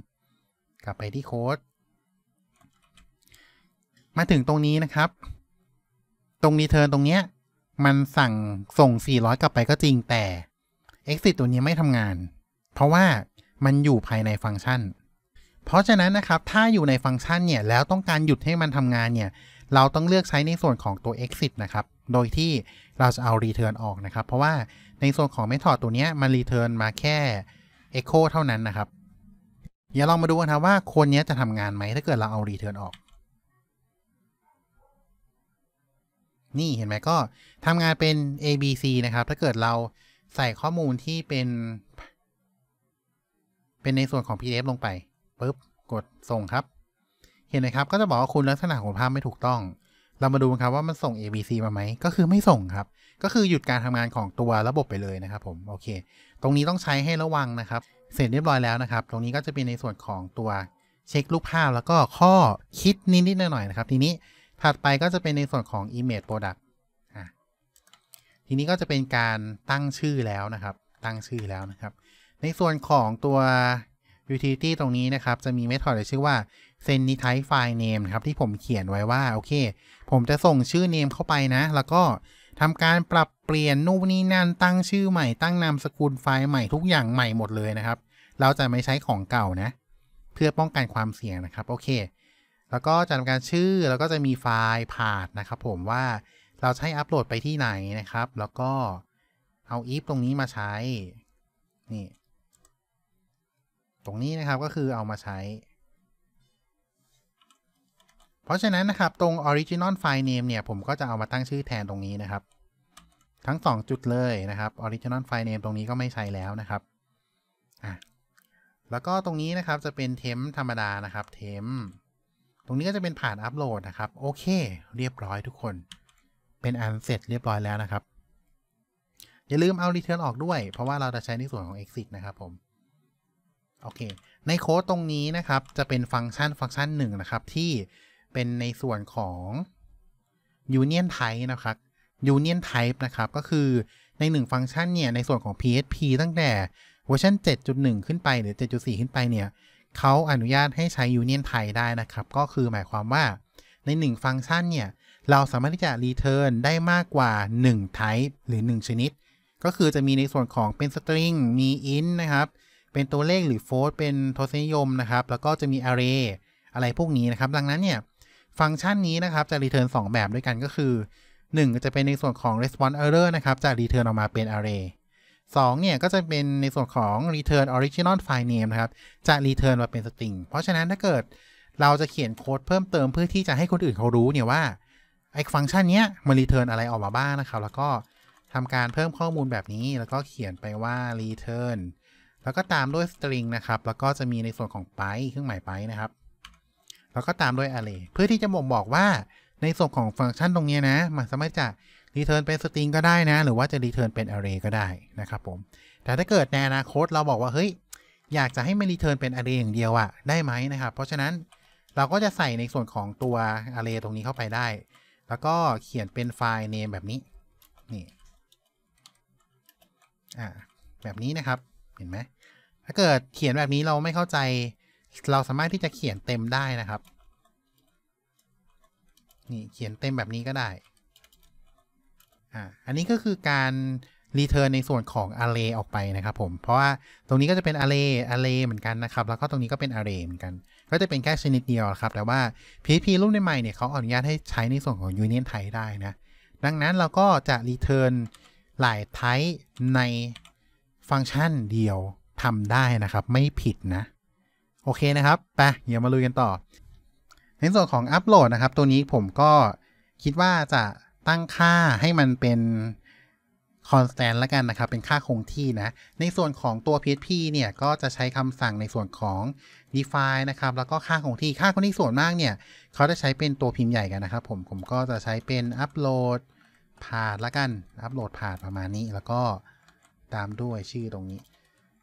กลับไปที่โค้ด มาถึงตรงนี้นะครับตรงรีเทิร์นตรงเนี้ยมันสั่งส่ง 400 กลับไปก็จริงแต่ exit ตัวนี้ไม่ทำงาน เพราะว่ามันอยู่ภายในฟังก์ชัน เพราะฉะนั้นนะครับถ้าอยู่ในฟังก์ชันเนี่ยแล้วต้องการหยุดให้มันทำงานเนี่ยเราต้องเลือกใช้ในส่วนของตัว exit นะครับโดยที่เราจะเอา return ออกนะครับ เพราะว่าในส่วนของ method ตัวนี้มัน return มาแค่ echo เท่านั้นนะครับ เดี๋ยวลองมาดูกันนะว่าคนนี้จะทำงานไหมถ้าเกิดเราเอา return ออกนี่ เห็นไหมก็ทำงานเป็น A B C นะครับ ถ้าเกิดเราใส่ข้อมูลที่เป็น เป็นในส่วนของ PDF ลงไปปุ๊บกดส่งครับ เห็นไหมครับก็จะบอกว่าคุณลักษณะของภาพไม่ถูกต้อง เรามาดูกันครับว่ามันส่ง A B C มาไหมก็คือไม่ส่งครับ ก็คือหยุดการทำงานของตัวระบบไปเลยนะครับผมโอเค ตรงนี้ต้องใช้ให้ระวังนะครับ เสร็จเรียบร้อยแล้วนะครับ ตรงนี้ก็จะเป็นในส่วนของตัวเช็ครูปภาพแล้วก็ข้อคิดนิดๆหน่อยๆนะครับ ทีนี้ถัดไปก็จะเป็นในส่วนของ image product ทีนี้ก็จะเป็นการตั้งชื่อแล้วนะครับ ตั้งชื่อแล้วนะครับ ในส่วนของตัว utility ตรงนี้นะครับ จะมี method ชื่อว่า sendType file name ครับที่ผมเขียนไว้ว่าโอเค ผมจะส่งชื่อ name เข้าไปนะแล้วก็ทำการปรับเปลี่ยนนู่นนี่นั่นตั้งชื่อใหม่ตั้งนามสกุลไฟล์ใหม่ทุกอย่างใหม่หมดเลยนะครับ เราจะไม่ใช้ของเก่านะ เพื่อป้องกันความเสี่ยงนะครับโอเคแล้วก็จะทำการชื่อแล้วก็จะมีไฟล์พานนะครับผมว่าเราใช้อัปโหลดไปที่ไหนนะครับ แล้วก็เอา if ตรงนี้มาใช้นี่ตรงนี้นะครับก็คือเอามาใช้ เพราะฉะนั้นนะครับตรง original file name เนี่ยผมก็จะเอามาตั้งชื่อแทนตรงนี้นะครับ ทั้ง 2 จุดเลยนะครับ original file name ตรงนี้ก็ไม่ใช้แล้วนะครับอ่ะแล้วก็ตรงนี้นะครับจะเป็นเทมธรรมดานะครับเทมรงนี้ก็จะเป็นผ่านอัปโหลดนะครับ โอเค เรียบร้อยทุกคน เป็นอันเสร็จเรียบร้อยแล้วนะครับ อย่าลืมเอา Return ออกด้วยเพราะว่าเราจะใช้ในส่วนของ Exit นะครับผมโอเค ในโค้ดตรงนี้นะครับจะเป็นฟังก์ชันฟังก์ชันหนึ่งนะครับ ที่เป็นในส่วนของ Union Type นะครับ Union Type นะครับ ก็คือใน1ฟังก์ชันเนี่ยในส่วนของ PHP ตั้งแต่เวอร์ชัน7.1 ขึ้นไปหรือ7.4ขึ้นไปเนี่ยเขาอนุญาตให้ใช้ Union ไทยได้นะครับ ก็คือหมายความว่าใน 1 ฟังก์ชันเนี่ย เราสามารถที่จะรีเทิร์นได้มากกว่า 1 Type หรือ 1 ชนิด ก็คือจะมีในส่วนของเป็น String มี int นะครับ เป็นตัวเลขหรือ float เป็นทศนิยมนะครับ แล้วก็จะมี array อะไรพวกนี้นะครับ ดังนั้นเนี่ย ฟังก์ชันนี้นะครับ จะรีเทิร์น2แบบด้วยกันก็คือ 1 จะเป็นในส่วนของ response error นะครับจะรีเทิร์นออกมาเป็น array 2เนี่ยก็จะเป็นในส่วนของ return original file name นะครับ จะ return มาเป็นสตริง เพราะฉะนั้นถ้าเกิดเราจะเขียนโค้ดเพิ่มเติมเพื่อที่จะให้คนอื่นเขารู้เนี่ยว่า ไอ้ฟังก์ชันเนี้ยมัน return อะไรออกมาบ้างนะครับ แล้วก็ทำการเพิ่มข้อมูลแบบนี้ แล้วก็เขียนไปว่า return แล้วก็ตามด้วย string นะครับ แล้วก็จะมีในส่วนของ byte เครื่องหมาย byte นะครับ แล้วก็ตามด้วย array เพื่อที่จะบ่งบอกว่าในส่วนของฟังก์ชันตรงนี้นะ มันสามารถจะรีเทิร์นเป็นสตริงก็ได้นะ หรือว่าจะรีเทิร์นเป็นอเรย์ก็ได้นะครับผม แต่ถ้าเกิดในอนาคตเราบอกว่าเฮ้ยอยากจะให้มันรีเทิร์นเป็นอเรย์อย่างเดียวอะได้ไหมนะครับ เพราะฉะนั้นเราก็จะใส่ในส่วนของตัวอเรย์ตรงนี้เข้าไปได้ แล้วก็เขียนเป็นไฟล์เนมแบบนี้นี่อ่าแบบนี้นะครับ เห็นไหมถ้าเกิดเขียนแบบนี้เราไม่เข้าใจ เราสามารถที่จะเขียนเต็มได้นะครับนี่เขียนเต็มแบบนี้ก็ได้ออันนี้ก็คือการรีเทิร์นในส่วนของ array ออกไปนะครับผมเพราะว่า ตรงนี้ก็จะเป็น array array เหมือนกันนะครับ แล้วก็ตรงนี้ก็เป็น array เหมือนกัน ก็จะเป็นแค่ชนิดเดียวครับ แต่ว่า PHP รุ่นใหม่เนี่ยเขาอนุญาตให้ใช้ในส่วนของ union type ได้นะ ดังนั้นเราก็จะรีเทิร์นหลาย type ในฟังก์ชันเดียวทำได้นะครับ ไม่ผิดนะ โอเคนะครับไปเดี๋ยวมาลุยกันต่อ ในส่วนของอัปโหลดนะครับ ตัวนี้ผมก็คิดว่าจะตั้งค่าให้มันเป็นคอนสแตนต์ละกันนะครับ เป็นค่าคงที่นะ ในส่วนของตัว PHP เนี่ยก็จะใช้คำสั่งในส่วนของ define นะครับแล้วก็ค่าคงที่ค่าคงที่ส่วนมากเนี่ยเขาจะใช้เป็นตัวพิมพ์ใหญ่กันนะครับผมผมก็จะใช้เป็น upload path ละกัน upload path ประมาณนี้แล้วก็ตามด้วยชื่อตรงนี้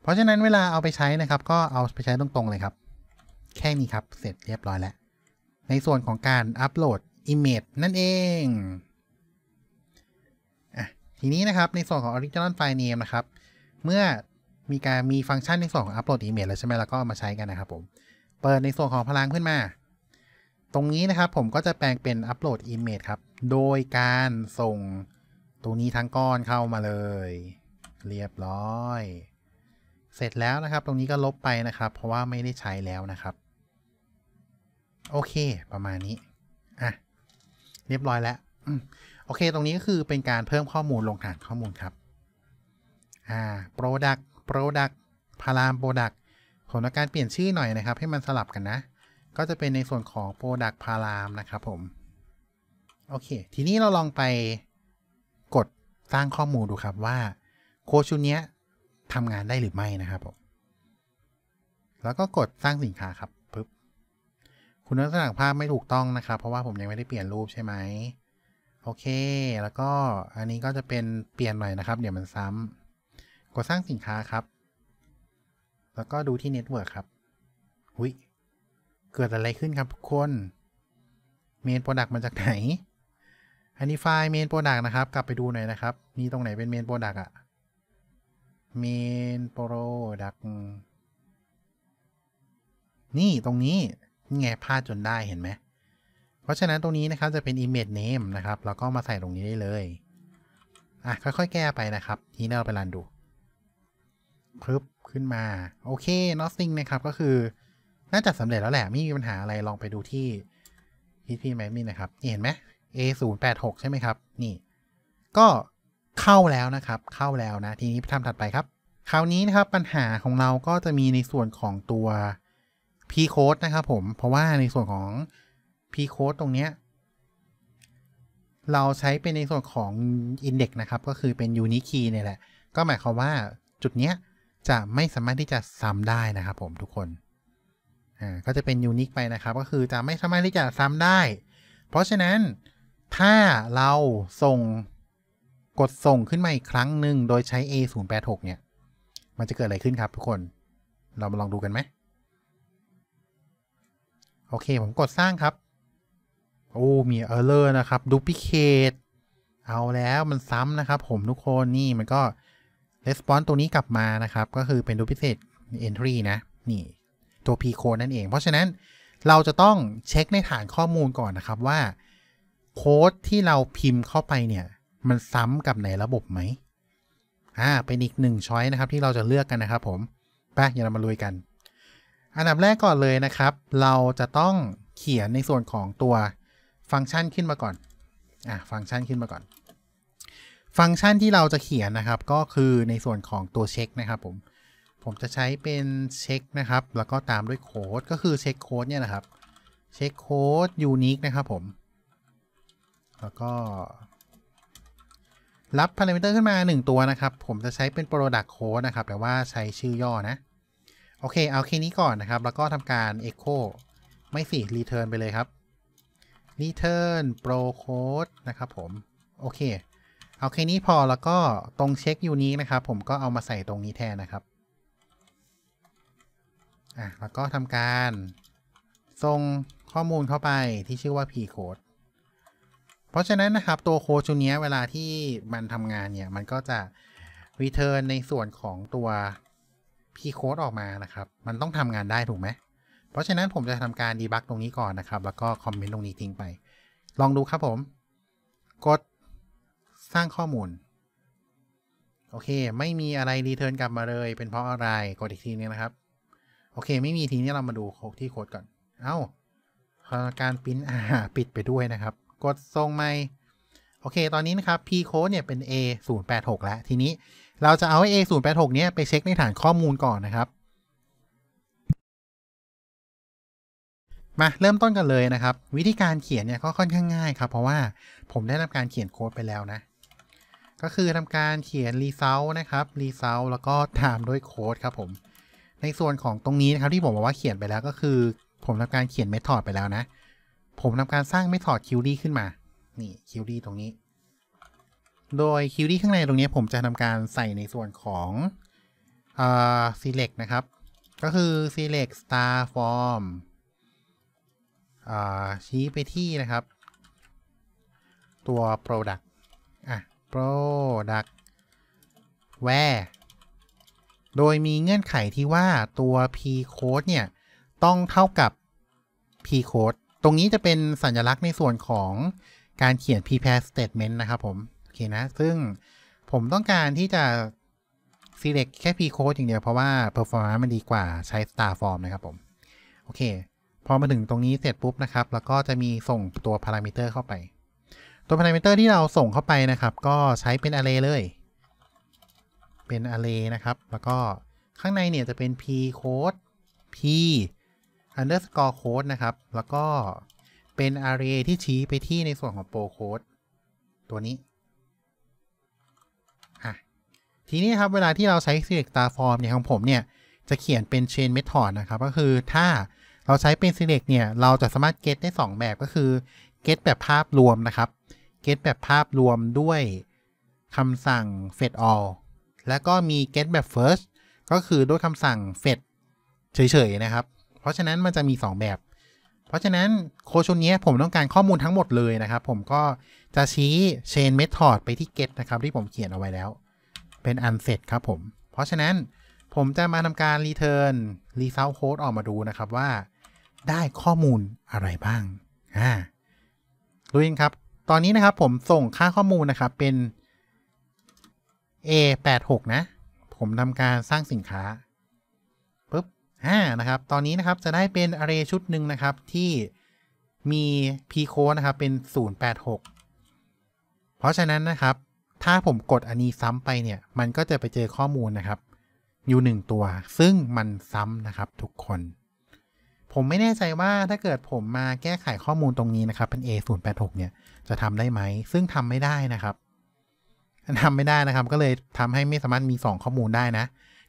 เพราะฉะนั้นเวลาเอาไปใช้นะครับ ก็เอาไปใช้ตรงๆเลยครับ แค่นี้ครับเสร็จเรียบร้อยแล้ว ในส่วนของการอัปโหลด image นั่นเองทีนี้นะครับในส่วนของ original file name นะครับ เมื่อมีการมีฟังก์ชันในส่วนของ upload image แล้วใช่ไหมแล้วก็มาใช้กันนะครับผม เปิดในส่วนของพลังขึ้นมา ตรงนี้นะครับผมก็จะแปลงเป็น upload image ครับ โดยการส่งตรงนี้ทั้งก้อนเข้ามาเลย เรียบร้อย เสร็จแล้วนะครับตรงนี้ก็ลบไปนะครับ เพราะว่าไม่ได้ใช้แล้วนะครับ โอเค ประมาณนี้อ่ะเรียบร้อยแล้วโอเค ตรงนี้ก็คือเป็นการเพิ่มข้อมูลลงฐานข้อมูลครับ อ่า product product พาราม product ผมต้องการเปลี่ยนชื่อหน่อยนะครับ ให้มันสลับกันนะ ก็จะเป็นในส่วนของ product พารามนะครับผม โอเค ทีนี้เราลองไปกดสร้างข้อมูลดูครับว่าโค้ชชุดนี้ทำงานได้หรือไม่นะครับผม แล้วก็กดสร้างสินค้าครับ ปึ๊บ คุณลักษณะภาพไม่ถูกต้องนะครับ เพราะว่าผมยังไม่ได้เปลี่ยนรูปใช่ไหมโอเค แล้วก็อันนี้ก็จะเป็นเปลี่ยนหน่อยนะครับ เดี๋ยวมันซ้ำ กดสร้างสินค้าครับ แล้วก็ดูที่เน็ตเวิร์กครับหุยเกิดอะไรขึ้นครับ ทุกคน เมนโปรดักต์มาจากไหน อันนี้ไฟล์เมนโปรดักต์นะครับ กลับไปดูหน่อยนะครับ นี่ตรงไหนเป็นเมนโปรดักต์อะเมนโปรดักต์นี่ตรงนี้นี่ไงพลาดจนได้เห็นไหมเพราะฉะนั้นตรงนี้นะครับจะเป็น image name นะครับแล้วก็มาใส่ตรงนี้ได้เลย อ่ะ ค่อยๆ แก้ไปนะครับทีนี้เราไปรันดูพึบขึ้นมา โอเค nothing นะครับ ก็คือ น่าจะสำเร็จแล้วแหละไม่มีปัญหาอะไรลองไปดูที่ hp m a p นี่นะครับ เห็นไหม a 0 8 6ใช่ไหมครับ นี่ ก็เข้าแล้วนะครับ เข้าแล้วนะ ทีนี้ทำถัดไปครับ คราวนี้นะครับ ปัญหาของเราก็จะมีในส่วนของตัว p code นะครับ ผมเพราะว่าในส่วนของ P-code ตรงเนี้ยเราใช้เป็นในส่วนของ Index นะครับ ก็คือเป็น Unique y เนี่ยแหละ ก็หมาย ความว่าจุดเนี้ยจะไม่สามารถที่จะซ้ำได้นะครับ ผม ทุกคนอ่าก็จะเป็น Unique ไปนะครับ ก็คือจะไม่สามารถที่จะซ้ำได้ เพราะฉะนั้นถ้าเราส่งกดส่งขึ้นมาอีกครั้งหนึ่งโดยใช้ A 0 8 6เนี่ย มันจะเกิดอะไรขึ้นครับ ทุกคน เรามาลองดูกันไหมโอเคผมกดสร้างครับโอ้ มีเออร์เลอร์นะครับดูพิเคตเอาแล้วมันซ้ำนะครับ ผมทุกคน นี่ มันก็ r e s p o n s ตัวนี้กลับมานะครับ ก็คือเป็นดูพิเศษเ e น n t r y นะ นี่ ตัว p code นั่นเอง เพราะฉะนั้นเราจะต้องเช็คในฐานข้อมูลก่อนนะครับว่าโค้ดที่เราพิมพ์เข้าไปเนี่ย มันซ้ำกับในระบบไหม อ่า เป็นอีกหนึ่งช้อยนะครับ ที่เราจะเลือกกันนะครับผม ไปอย่าเรามาลุยกัน อันดับแรกก่อนเลยนะครับ เราจะต้องเขียนในส่วนของตัวฟังก์ชันขึ้นมาก่อน อ่ะ ฟังก์ชันขึ้นมาก่อน ฟังก์ชันที่เราจะเขียนนะครับ ก็คือในส่วนของตัวเช็ค นะครับ ผม ผมจะใช้เป็นเช็คนะครับ แล้วก็ตามด้วยโค้ด ก็คือเช็คโค้ดเนี่ยนะครับ เช็คโค้ดยูนิคนะครับผม แล้วก็ รับพารามิเตอร์ขึ้นมา 1 ตัวนะครับ ผมจะใช้เป็น product code นะครับ แต่ว่าใช้ชื่อย่อนะ โอเค เอาแค่นี้ก่อนนะครับ แล้วก็ทำการ echo ไม่สิ return ไปเลยครับเ e t u r n pro code นะครับผม โอเค เอาแค่นี้พอแล้วก็ตรงเช็คยูนิคนะครับผมก็เอามาใส่ตรงนี้แทนนะครับอ่ะแล้วก็ทำการส่งข้อมูลเข้าไปที่ชื่อว่า p code เพราะฉะนั้นนะครับ ตัวโค้ดชุดนี้เวลาที่มันทำงานเนี่ย มันก็จะ return ในส่วนของตัว p code ออกมานะครับ มันต้องทำงานได้ถูกไหมราะฉะนั้นผมจะทำการดีบักตรงนี้ก่อนนะครับ แล้วก็คอมเมนต์ตรงนี้ทิ้งไป ลองดูครับผม กดสร้างข้อมูลโอเค ไม่มีอะไรรีเทิร์นกลับมาเลย เป็นเพราะอะไร กดอีกทีนึงนะครับโอเค ไม่มีทีนี้เรามาดูที่โค้ดก่อนเอา้าการปิ้นอ่าปิดไปด้วยนะครับ กดทรงไม่โอเค ตอนนี้นะครับ p code เนี่ยเป็น a 0 8 6แล้วทีนี้เราจะเอา a 0 8 6เนี้ยไปเช็คในฐานข้อมูลก่อนนะครับมาเริ่มต้นกันเลยนะครับ วิธีการเขียนเนี่ยก็ค่อนข้างง่ายครับ เพราะว่าผมได้ทำการเขียนโค้ดไปแล้วนะ ก็คือทำการเขียน result นะครับ result แล้วก็ตามด้วยโค้ดครับผมในส่วนของตรงนี้นะครับที่ผมบอกว่าเขียนไปแล้วก็คือ ผมทำการเขียน method ไปแล้วนะ ผมทำการสร้าง method query ขึ้นมานี่ query ตรงนี้ โดย query ข้างในตรงนี้ผมจะทำการใส่ในส่วนของเอ่อ select นะครับ ก็คือ select star form ชี้ไปที่นะครับ ตัว product อ่ะ product where โดยมีเงื่อนไขที่ว่าตัว p code เนี่ย ต้องเท่ากับ p code ตรงนี้จะเป็นสัญลักษณ์ในส่วนของการเขียน p p a r e statement นะครับผม โอเคนะ ซึ่งผมต้องการที่จะ select แค่ p code อย่างเดียวเพราะว่า performance มันดีกว่าใช้ star form นะครับผม โอเคพอมาถึงตรงนี้เสร็จปุ๊บนะครับ แล้วก็จะมีส่งตัวพารามิเตอร์เข้าไป ตัวพารามิเตอร์ที่เราส่งเข้าไปนะครับ ก็ใช้เป็น array เลย เป็น array นะครับ แล้วก็ข้างในเนี่ยจะเป็น p code p underscore code นะครับ แล้วก็เป็น array ที่ชี้ไปที่ในส่วนของ pro code ตัวนี้ ทีนี้ครับเวลาที่เราใช้ select star form เนี่ยของผมเนี่ย จะเขียนเป็น chain method นะครับ ก็คือถ้าเราใช้เป็น select เนี่ย เราจะสามารถ get ได้ 2 แบบก็คือ get แบบภาพรวมนะครับ get แบบภาพรวมด้วยคำสั่ง fetch all แล้วก็มี get แบบ first ก็คือด้วยคำสั่ง fetch เฉย ๆ นะครับ เพราะฉะนั้นมันจะมี 2 แบบ เพราะฉะนั้นโคชุดนี้ผมต้องการข้อมูลทั้งหมดเลยนะครับ ผมก็จะชี้ chain method ไปที่ get นะครับ ที่ผมเขียนเอาไว้แล้ว เป็น unset ครับผม เพราะฉะนั้นผมจะมาทำการ return result code ออกมาดูนะครับว่าได้ข้อมูลอะไรบ้างอ่าดูยครับ ตอนนี้นะครับผมส่งค่าข้อมูลนะครับเป็น A86 นะ ผมทำการสร้างสินค้าปุ๊บอ่านะครับ ตอนนี้ นะ ครับ จะได้เป็น array ชุดหนึ่งนะครับที่มี p code นะ ครับ เป็น 086 เพราะฉะนั้นนะครับถ้าผมกด อันนี้ซ้ำไปเนี่ยมันก็จะไปเจอข้อมูลนะครับอยู่หนึ่งตัว ซึ่งมันซ้ำนะครับทุกคนผมไม่แน่ใจว่าถ้าเกิดผมมาแก้ไขข้อมูลตรงนี้นะครับเป็น A086 เนี่ยจะทำได้ไหม ซึ่งทำไม่ได้นะครับทำไม่ได้นะครับ ก็เลยทำให้ไม่สามารถมี 2 ข้อมูลได้นะ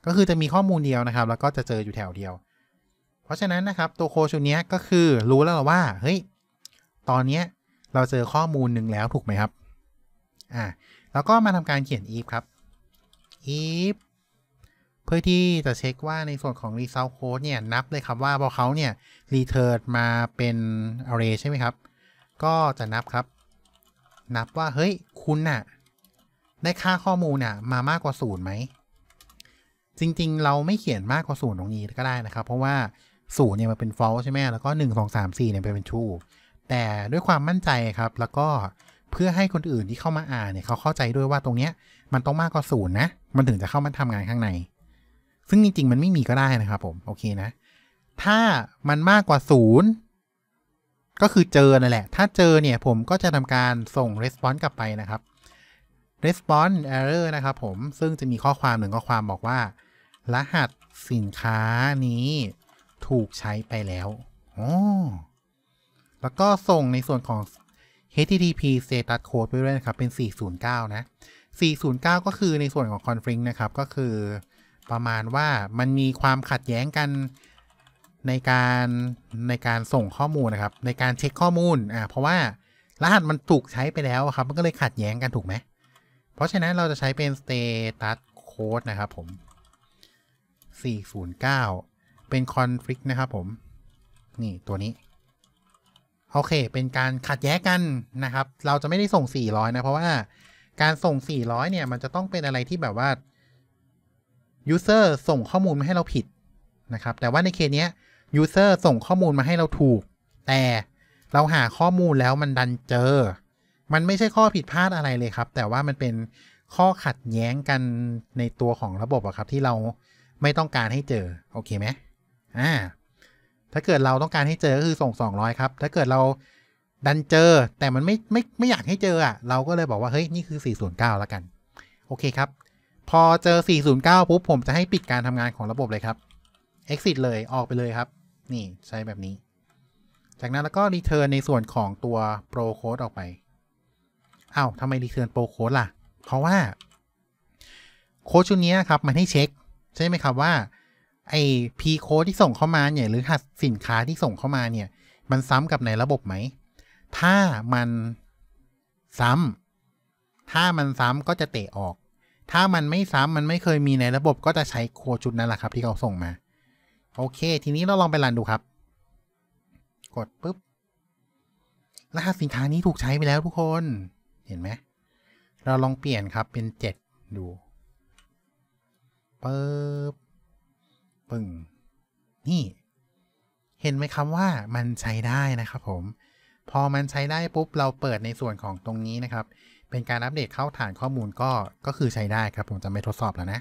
ก็คือจะมีข้อมูลเดียวนะครับ แล้วก็จะเจออยู่แถวเดียว เพราะฉะนั้นนะครับตัวโคชุดนี้ก็คือรู้แล้วว่าเฮ้ยตอนนี้เราเจอข้อมูลหนึ่งแล้วถูกไหมครับอ่าแล้วก็มาทำการเขียน if ครับ if เพื่อที่จะเช็คว่าในส่วนของ result code เนี่ย นับเลยครับว่าพอเขาเนี่ย return มาเป็น array ใช่ไหมครับ ก็จะนับครับ นับว่า เฮ้ย คุณน่ะ ได้ค่าข้อมูลน่ะ มามากกว่าศูนย์ไหมจริงๆเราไม่เขียนมากกว่าศูนย์ตรงนี้ก็ได้นะครับ เพราะว่าศูนย์เนี่ยมันเป็น false ใช่ไหมแล้วก็หนึ่งงสามสี่เนี่ยเป็น true แต่ด้วยความมั่นใจครับแล้วก็เพื่อให้คนอื่นที่เข้ามาอ่านเนี่ยเขาเข้าใจด้วยว่าตรงเนี้ยมันต้องมากกว่าศูนย์นะมันถึงจะเข้ามาทำงานข้างในซึ่ง จริง ๆ มัน ไม่ มีก็ได้นะครับ ผม โอเค นะ ถ้ามันมากกว่าศูนย์ก็คือเจอนั่นแหละ ถ้าเจอเนี่ยผมก็จะทำการส่ง response กลับไปนะครับ response error นะครับ ผม ซึ่งจะมีข้อความหนึ่งข้อความบอกว่า รหัสสินค้านี้ถูกใช้ไปแล้วอ๋อแล้วก็ส่งในส่วนของ http status code ไปด้วยนะครับ เป็น 409 นะ 409 ก็คือในส่วนของ config นะครับ ก็คือประมาณว่ามันมีความขัดแย้งกันในการในการส่งข้อมูลนะครับ ในการเช็คข้อมูลอ่าเพราะว่ารหัสมันถูกใช้ไปแล้วครับ มันก็เลยขัดแย้งกันถูกไหม เพราะฉะนั้นเราจะใช้เป็น status code นะครับผม409 เป็น conflict นะครับผมนี่ตัวนี้ โอเค เป็นการขัดแย้งกันนะครับ เราจะไม่ได้ส่ง400 นะ เพราะว่าการส่ง400เนี่ยมันจะต้องเป็นอะไรที่แบบว่ายูเซอร์ส่งข้อมูลมาให้เราผิดนะครับ แต่ว่าในเคสเนี้ยยูเซอร์ส่งข้อมูลมาให้เราถูกแต่เราหาข้อมูลแล้วมันดันเจอ มันไม่ใช่ข้อผิดพลาดอะไรเลยครับ แต่ว่ามันเป็นข้อขัดแย้งกันในตัวของระบบอะครับที่เราไม่ต้องการให้เจอโอเคไหมอ่าถ้าเกิดเราต้องการให้เจอก็คือส่ง 200ครับถ้าเกิดเราดันเจอ แต่มันไม่ไม่ไม่อยากให้เจออะเราก็เลยบอกว่าเฮ้ยนี่คือ409แล้วกัน โอเคครับพอเจอ 409 ปุ๊บผมจะให้ปิดการทำงานของระบบเลยครับ exit เลย ออกไปเลยครับ นี่ใช้แบบนี้ จากนั้นแล้วก็ return ในส่วนของตัว pro code ออกไปอา้าวทำไม return pro code ล่ะ เพราะว่าโค้ดชุดนี้ครับ มันให้เช็ค ใช่ไหมครับว่าไอ้ p code ที่ส่งเข้ามาเนี่ย หรือหัสสินค้าที่ส่งเข้ามาเนี่ย มันซ้ำกับในระบบไหม ถ้ามันซ้ำถ้ามันซ้ำก็จะเตะออกถ้ามันไม่ซ้ำมันไม่เคยมีในระบบก็จะใช้โค้ดุดนั้นแหละครับที่เขาส่งมา โอเค ทีนี้เราลองไปรันดูครับ กดปุ๊บรหัสสินค้านี้ถูกใช้ไปแล้วทุกคนเห็นไหมเราลองเปลี่ยนครับเป็นเจ็ดดูปึ๊บปึ่งนี่ เห็นไหมครับว่ามันใช้ได้นะครับผม พอมันใช้ได้ปุ๊บเราเปิดในส่วนของตรงนี้นะครับเป็นการอัปเดตเข้าฐานข้อมูลก็ก็คือใช้ได้ครับ ผมจะไม่ทดสอบแล้วนะ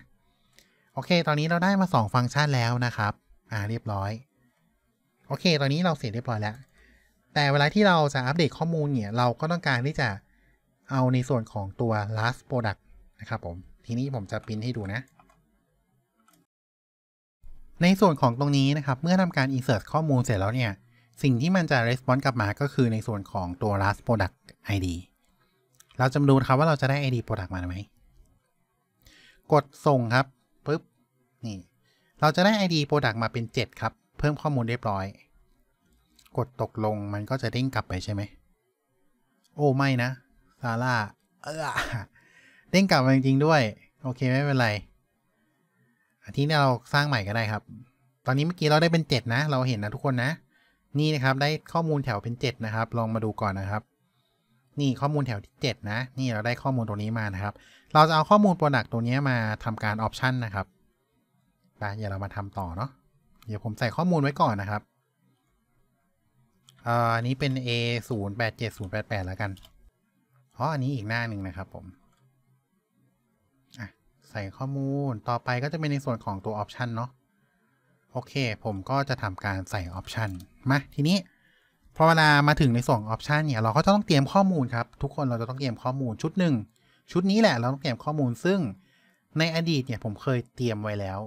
โอเค ตอนนี้เราได้มา 2 ฟังก์ชันแล้วนะครับอ่าเรียบร้อยโอเค ตอนนี้เราเสร็จเรียบร้อยแล้ว แต่เวลาที่เราจะอัปเดตข้อมูลเนี่ย เราก็ต้องการที่จะเอาในส่วนของตัว last product นะครับผม ทีนี้ผมจะพิมพ์ให้ดูนะ ในส่วนของตรงนี้นะครับ เมื่อทำการ insert ข้อมูลเสร็จแล้วเนี่ย สิ่งที่มันจะ respond กลับมา ก็คือในส่วนของตัว last product id เราจะมาดูนะครับว่าเราจะได้ ID Product มาไหม กดส่งครับปึ๊บนี่ เราจะได้ ID Product มาเป็น 7 ครับเพิ่มข้อมูลเรียบร้อย กดตกลงมันก็จะเด้งกลับไปใช่ไหมโอ้ไม่นะซาร่าเออเด้งกลับมาจริงๆด้วยโอเคไม่เป็นไรอันี่เราสร้างใหม่ก็ได้ครับตอนนี้เมื่อกี้เราได้เป็น 7 นะ เราเห็นนะทุกคนนะ นี่นะครับ ได้ข้อมูลแถวเป็น7นะครับ ลองมาดูก่อนนะครับนี่ข้อมูลแถวที่ 7 นะนี่เราได้ข้อมูลตัวนี้มานะครับ เราจะเอาข้อมูล p r o หนักตัวนี้มา ทำการออปชันนะครับไปเดี๋ยวเรามาทำต่อเนาะเดี๋ยวผมใส่ข้อมูลไว้ก่อนนะครับอันนี้เป็น A 0 8 7 0 8 8แล้วกันอ๋ออันนี้อีกหน้าหนึ่งนะครับผมใส่ข้อมูลต่อไปก็จะเป็นในส่วนของตัวออปชันเนาะโอเคผมก็จะทำการใส่ออปชันมาทีนี้พอเวลามาถึงในส่วนออปชันเนี่ยเราก็จะต้องเตรียมข้อมูลครับ ทุกคนเราจะต้องเตรียมข้อมูลชุดหนึ่งชุดนี้แหละ เราต้องเตรียมข้อมูล ซึ่งในอดีตเนี่ยผมเคยเตรียมไว้แล้ว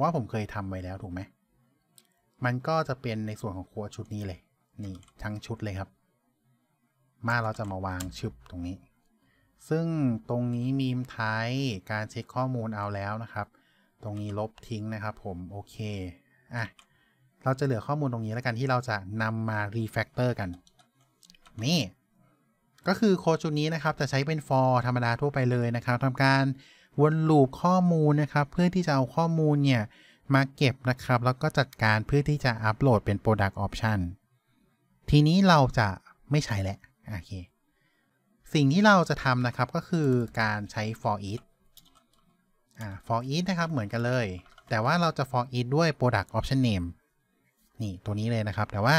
ว่าผมเคยทำไว้แล้ว ถูกไหม มันก็จะเป็นในส่วนของครัวชุดนี้เลย นี่ ทั้งชุดเลยครับ มาเราจะมาวางชุบตรงนี้ ซึ่งตรงนี้มีมไทยการเช็คข้อมูลเอาแล้วนะครับตรงนี้ลบทิ้งนะครับ ผมโอเคอ่ะเราจะเหลือข้อมูลตรงนี้แล้วกันที่เราจะนำมารีแฟกเตอร์กันนี่ก็คือโค้ดชุดนี้นะครับจะใช้เป็น for ธรรมดาทั่วไปเลยนะครับทำการวนลูปข้อมูลนะครับเพื่อที่จะเอาข้อมูลเนี่ยมาเก็บนะครับ แล้วก็จัดการเพื่อที่จะอัปโหลดเป็น product option ทีนี้เราจะไม่ใช้แหละโอเคสิ่งที่เราจะทำนะครับก็คือการใช้ for each for each นะครับเหมือนกันเลย แต่ว่าเราจะ for each ด้วย product option name นี่ ตัวนี้เลยนะครับแต่ว่า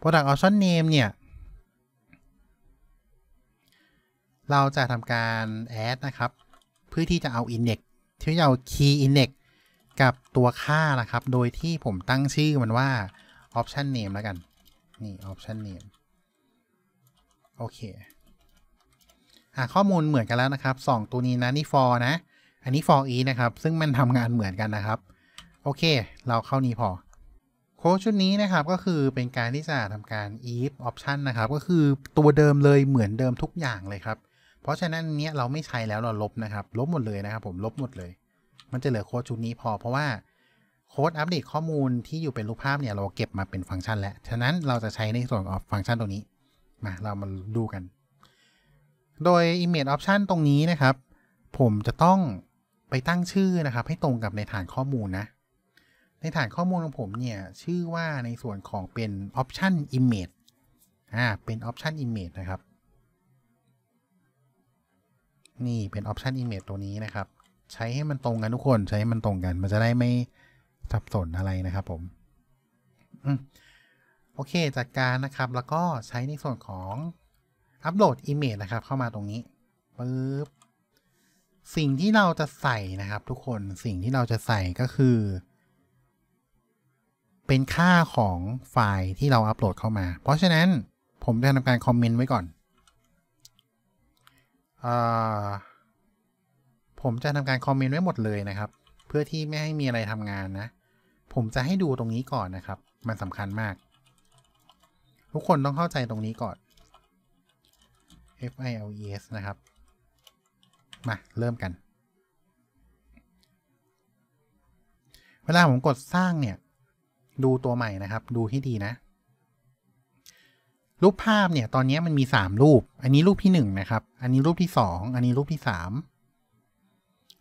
product option name เนี่ยเราจะทำการ add นะครับเพื่อที่จะเอา index ที่เอา key index กับตัวค่านะครับ โดยที่ผมตั้งชื่อมันว่า option name แล้วกันนี่ option name โอเคอข้อมูลเหมือนกันแล้วนะครับ 2 ตัวนี้นะนี่ for นะ อันนี้ for e นะครับซึ่งมันทำงานเหมือนกันนะครับโอเคเราเข้านี้พอค้ดชุดนี้ นะครับ ก็คือเป็นการที่จะทำการ if option นะครับ ก็คือตัวเดิมเลยเหมือนเดิมทุกอย่างเลยครับ เพราะฉะนั้นเนี้ยเราไม่ใช้แล้วเราลบนะครับ ลบหมดเลยนะครับผมลบหมดเลย มันจะเหลือโค้ดชุดนี้พอเพราะว่าโค้ดอัปเดตข้อมูลที่อยู่เป็นรูปภาพเนี่ย เราเก็บมาเป็นฟังก์ชัน แล้ว ฉะนั้นเราจะใช้ในส่วนของฟังก์ชันตรงนี้มาเรามาดูกัน โดย image option ตรงนี้นะครับ ผมจะต้องไปตั้งชื่อนะครับ ให้ตรงกับในฐานข้อมูลนะในฐานข้อมูลของผมเนี่ยชื่อว่าในส่วนของเป็น option image อ่าเป็น option image นะครับ นี่เป็น option image ตัวนี้นะครับ ใช้ให้มันตรงกันทุกคนใช้ให้มันตรงกัน มันจะได้ไม่สับสนอะไรนะครับผมโอเคจัดการนะครับแล้วก็ใช้ในส่วนของอัปโหลด image นะครับ เข้ามาตรงนี้ปึ๊บสิ่งที่เราจะใส่นะครับทุกคนสิ่งที่เราจะใส่ก็คือเป็นค่าของไฟล์ที่เราอัปโหลดเข้ามา เพราะฉะนั้นผมจะทำการคอมเมนต์ไว้ก่อน ผมจะทำการคอมเมนต์ไว้หมดเลยนะครับ เพื่อที่ไม่ให้มีอะไรทำงานนะ ผมจะให้ดูตรงนี้ก่อนนะครับ มันสำคัญมาก ทุกคนต้องเข้าใจตรงนี้ก่อน files นะครับ มา เริ่มกัน เวลาผมกดสร้างเนี่ยดูตัวใหม่นะครับ ดูให้ดีนะ รูปภาพเนี่ยตอนนี้มันมีสามรูป อันนี้รูปที่หนึ่งนะครับ อันนี้รูปที่สองอันนี้รูปที่สาม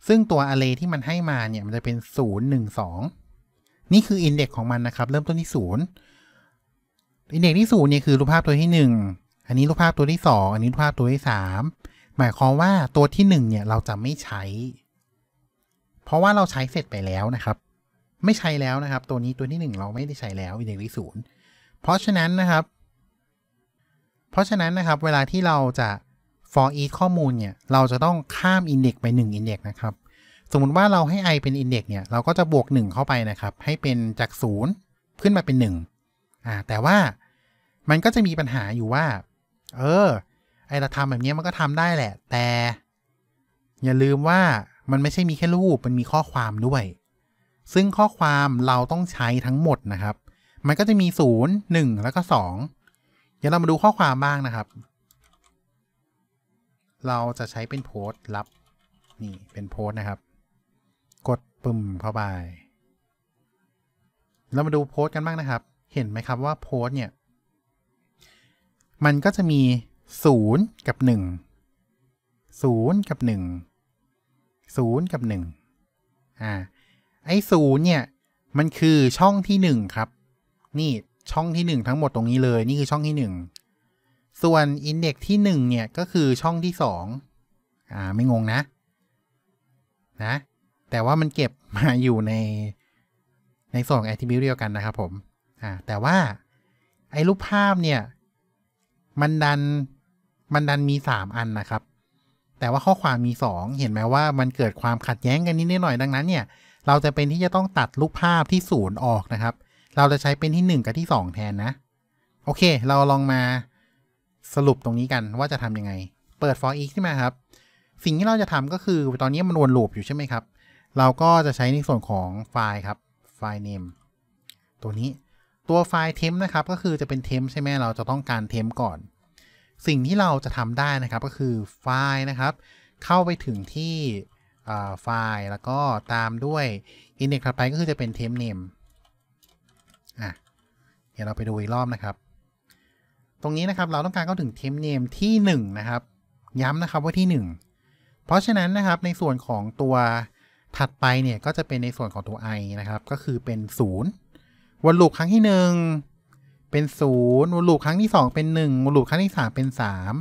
ซึ่งตัวอะเ y ที่มันให้มาเนี่ยมันจะเป็นศูนย์หนึ่งงสอนี่คืออินเด็กของมันนะครับ เริ่มต้นที่ศูนย์อินเด็กที่ศูนย์เนี่ยคือรูปภาพตัวที่หนึ่งอันนี้รูปภาพตัวที่สองอันนี้รูปภาพตัวที่สามหมายความว่าตัวที่หนึ่งเนี่ยเราจะไม่ใช้ เพราะว่าเราใช้เสร็จไปแล้วนะครับไม่ใช้แล้วนะครับ ตัวนี้ตัวที่ 1 เราไม่ได้ใช้แล้วอินเด็กซ์ศูนย์เพราะฉะนั้นนะครับ เพราะฉะนั้นนะครับ เวลาที่เราจะ for each ข้อมูลเนี่ยเราจะต้องข้ามอินเด็กซ์ไป1 Index นะครับ สมมุติว่าเราให้ i เป็นอินเด็กซ์เนี่ยเราก็จะบวก 1 เข้าไปนะครับ ให้เป็นจาก 0 ขึ้นมาเป็น1อ่าแต่ว่ามันก็จะมีปัญหาอยู่ว่า เออไอเราทำแบบนี้มันก็ทำได้แหละ แต่ อย่าลืมว่ามันไม่ใช่มีแค่รูปมันมีข้อความด้วยซึ่งข้อความเราต้องใช้ทั้งหมดนะครับ มันก็จะมี0 1แล้วก็2เดี๋ยวเรามาดูข้อความบ้างนะครับ เราจะใช้เป็นโพสต์รับ นี่เป็นโพสต์นะครับ กดปุ่มเข้าไป เรามาดูโพสต์กันบ้างนะครับ เห็นไหมครับว่าโพสต์เนี่ย มันก็จะมี 0 กับ1 0กับ1 0กับ 1 อ่าไอ้ศูนย์เนี่ยมันคือช่องที่หนึ่งครับ นี่ช่องที่หนึ่งทั้งหมดตรงนี้เลย นี่คือช่องที่หนึ่งส่วนอินเด็กที่หนึ่งเนี่ยก็คือช่องที่สองอ่า ไม่งงนะ นะ แต่ว่ามันเก็บมาอยู่ในในส่วนของตทริบิวต์เดียวกันนะครับผมอ่าแต่ว่า ไอ้รูปภาพเนี่ยมันดันมันดันมี 3 อันนะครับ แต่ว่าข้อความมี2เห็นไหมว่ามันเกิดความขัดแย้งกันนิดหน่อยดังนั้นเนี่ยเราจะเป็นที่จะต้องตัดรูปภาพที่ศูนย์ออกนะครับ เราจะใช้เป็นที่ 1 กับที่ 2 แทนนะ โอเค เราลองมาสรุปตรงนี้กันว่าจะทำยังไง เปิด for each ขึ้นมาครับ สิ่งที่เราจะทำก็คือ ตอนนี้มันวนลูปอยู่ใช่ไหมครับ เราก็จะใช้ในส่วนของไฟล์ครับไฟล์ name ตัวนี้ ตัวไฟล์ temp นะครับ ก็คือจะเป็น temp ใช่ไหมเราจะต้องการ temp ก่อน สิ่งที่เราจะทำได้นะครับ ก็คือไฟล์นะครับ เข้าไปถึงที่ไฟล์แล้วก็ตามด้วยอินเด็กซ์ถัดไปก็คือจะเป็นเทมเนมอ่ะเดี๋ยวเราไปดูอีกรอบนะครับ ตรงนี้นะครับเราต้องการเข้าถึงเทมเนมที่1นะครับ ย้ำนะครับว่าที่ 1 เพราะฉะนั้นนะครับในส่วนของตัวถัดไปเนี่ย ก็จะเป็นในส่วนของตัว i นะครับก็คือเป็น0วนลูปครั้งที่ 1 เป็น0วนลูปครั้งที่ 2 เป็น1วนลูปครั้งที่ 3 เป็น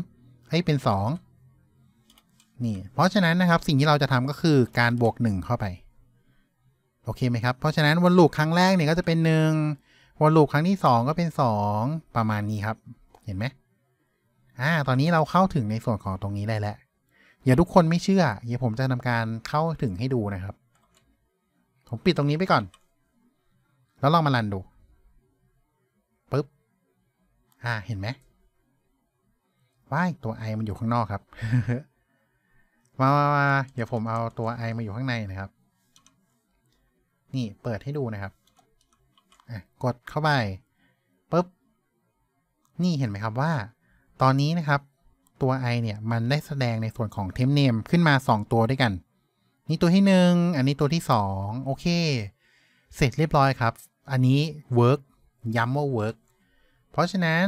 3ให้เป็น2นี่เพราะฉะนั้นนะครับ สิ่งที่เราจะทำก็คือการบวก1เข้าไปโอเคไหมครับเพราะฉะนั้นวนลูปครั้งแรกเนี่ยก็จะเป็น1วนลูปครั้งที่2ก็เป็น2ประมาณนี้ครับ เห็นไหมอ่าตอนนี้เราเข้าถึงในส่วนของตรงนี้ได้แล้วอย่าทุกคนไม่เชื่อเดี๋ยวผมจะทำการเข้าถึงให้ดูนะครับผมปิดตรงนี้ไปก่อน แล้วลองมาลันดูปึ๊บอ่าเห็นไหมว้ายตัวไอมันอยู่ข้างนอกครับมามาเดี๋ยวผมเอาตัว i มาอยู่ข้างในนะครับ นี่เปิดให้ดูนะครับ กดเข้าไปปุ๊บ นี่เห็นไหมครับว่า ตอนนี้นะครับตัว i เนี่ย มันได้แสดงในส่วนของเทมเนมขึ้นมา 2 ตัวด้วยกัน นี่ตัวที่1อันนี้ตัวที่2โอเค เสร็จเรียบร้อยครับ อันนี้ work ย้ำว่า work เพราะฉะนั้น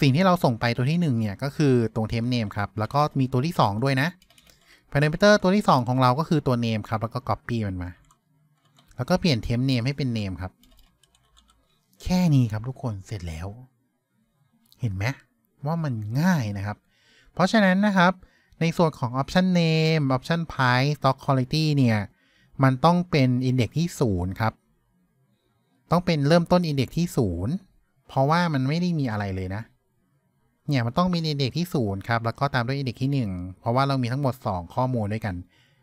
สิ่งที่เราส่งไปตัวที่1เนี่ยก็คือตรงเทมเนมครับ แล้วก็มีตัวที่2ด้วยนะพารามิเตอร์ตัวที่2ของเราก็คือตัวเนมครับ แล้วก็ Copy มันมา แล้วก็เปลี่ยนเทมเนมให้เป็นเนมครับ แค่นี้ครับทุกคนเสร็จแล้ว เห็นไหมว่ามันง่ายนะครับ เพราะฉะนั้นนะครับ ในส่วนของ option name option price stock quality เนี่ย มันต้องเป็น index ที่ 0 ครับ ต้องเป็นเริ่มต้น index ที่0เพราะว่ามันไม่ได้มีอะไรเลยนะ เนี่ยมันต้องมีอินเด็กที่ศูนย์ครับ แล้วก็ตามด้วยอินเด็กที่หนึ่ง เพราะว่าเรามีทั้งหมดสองข้อมูลด้วยกัน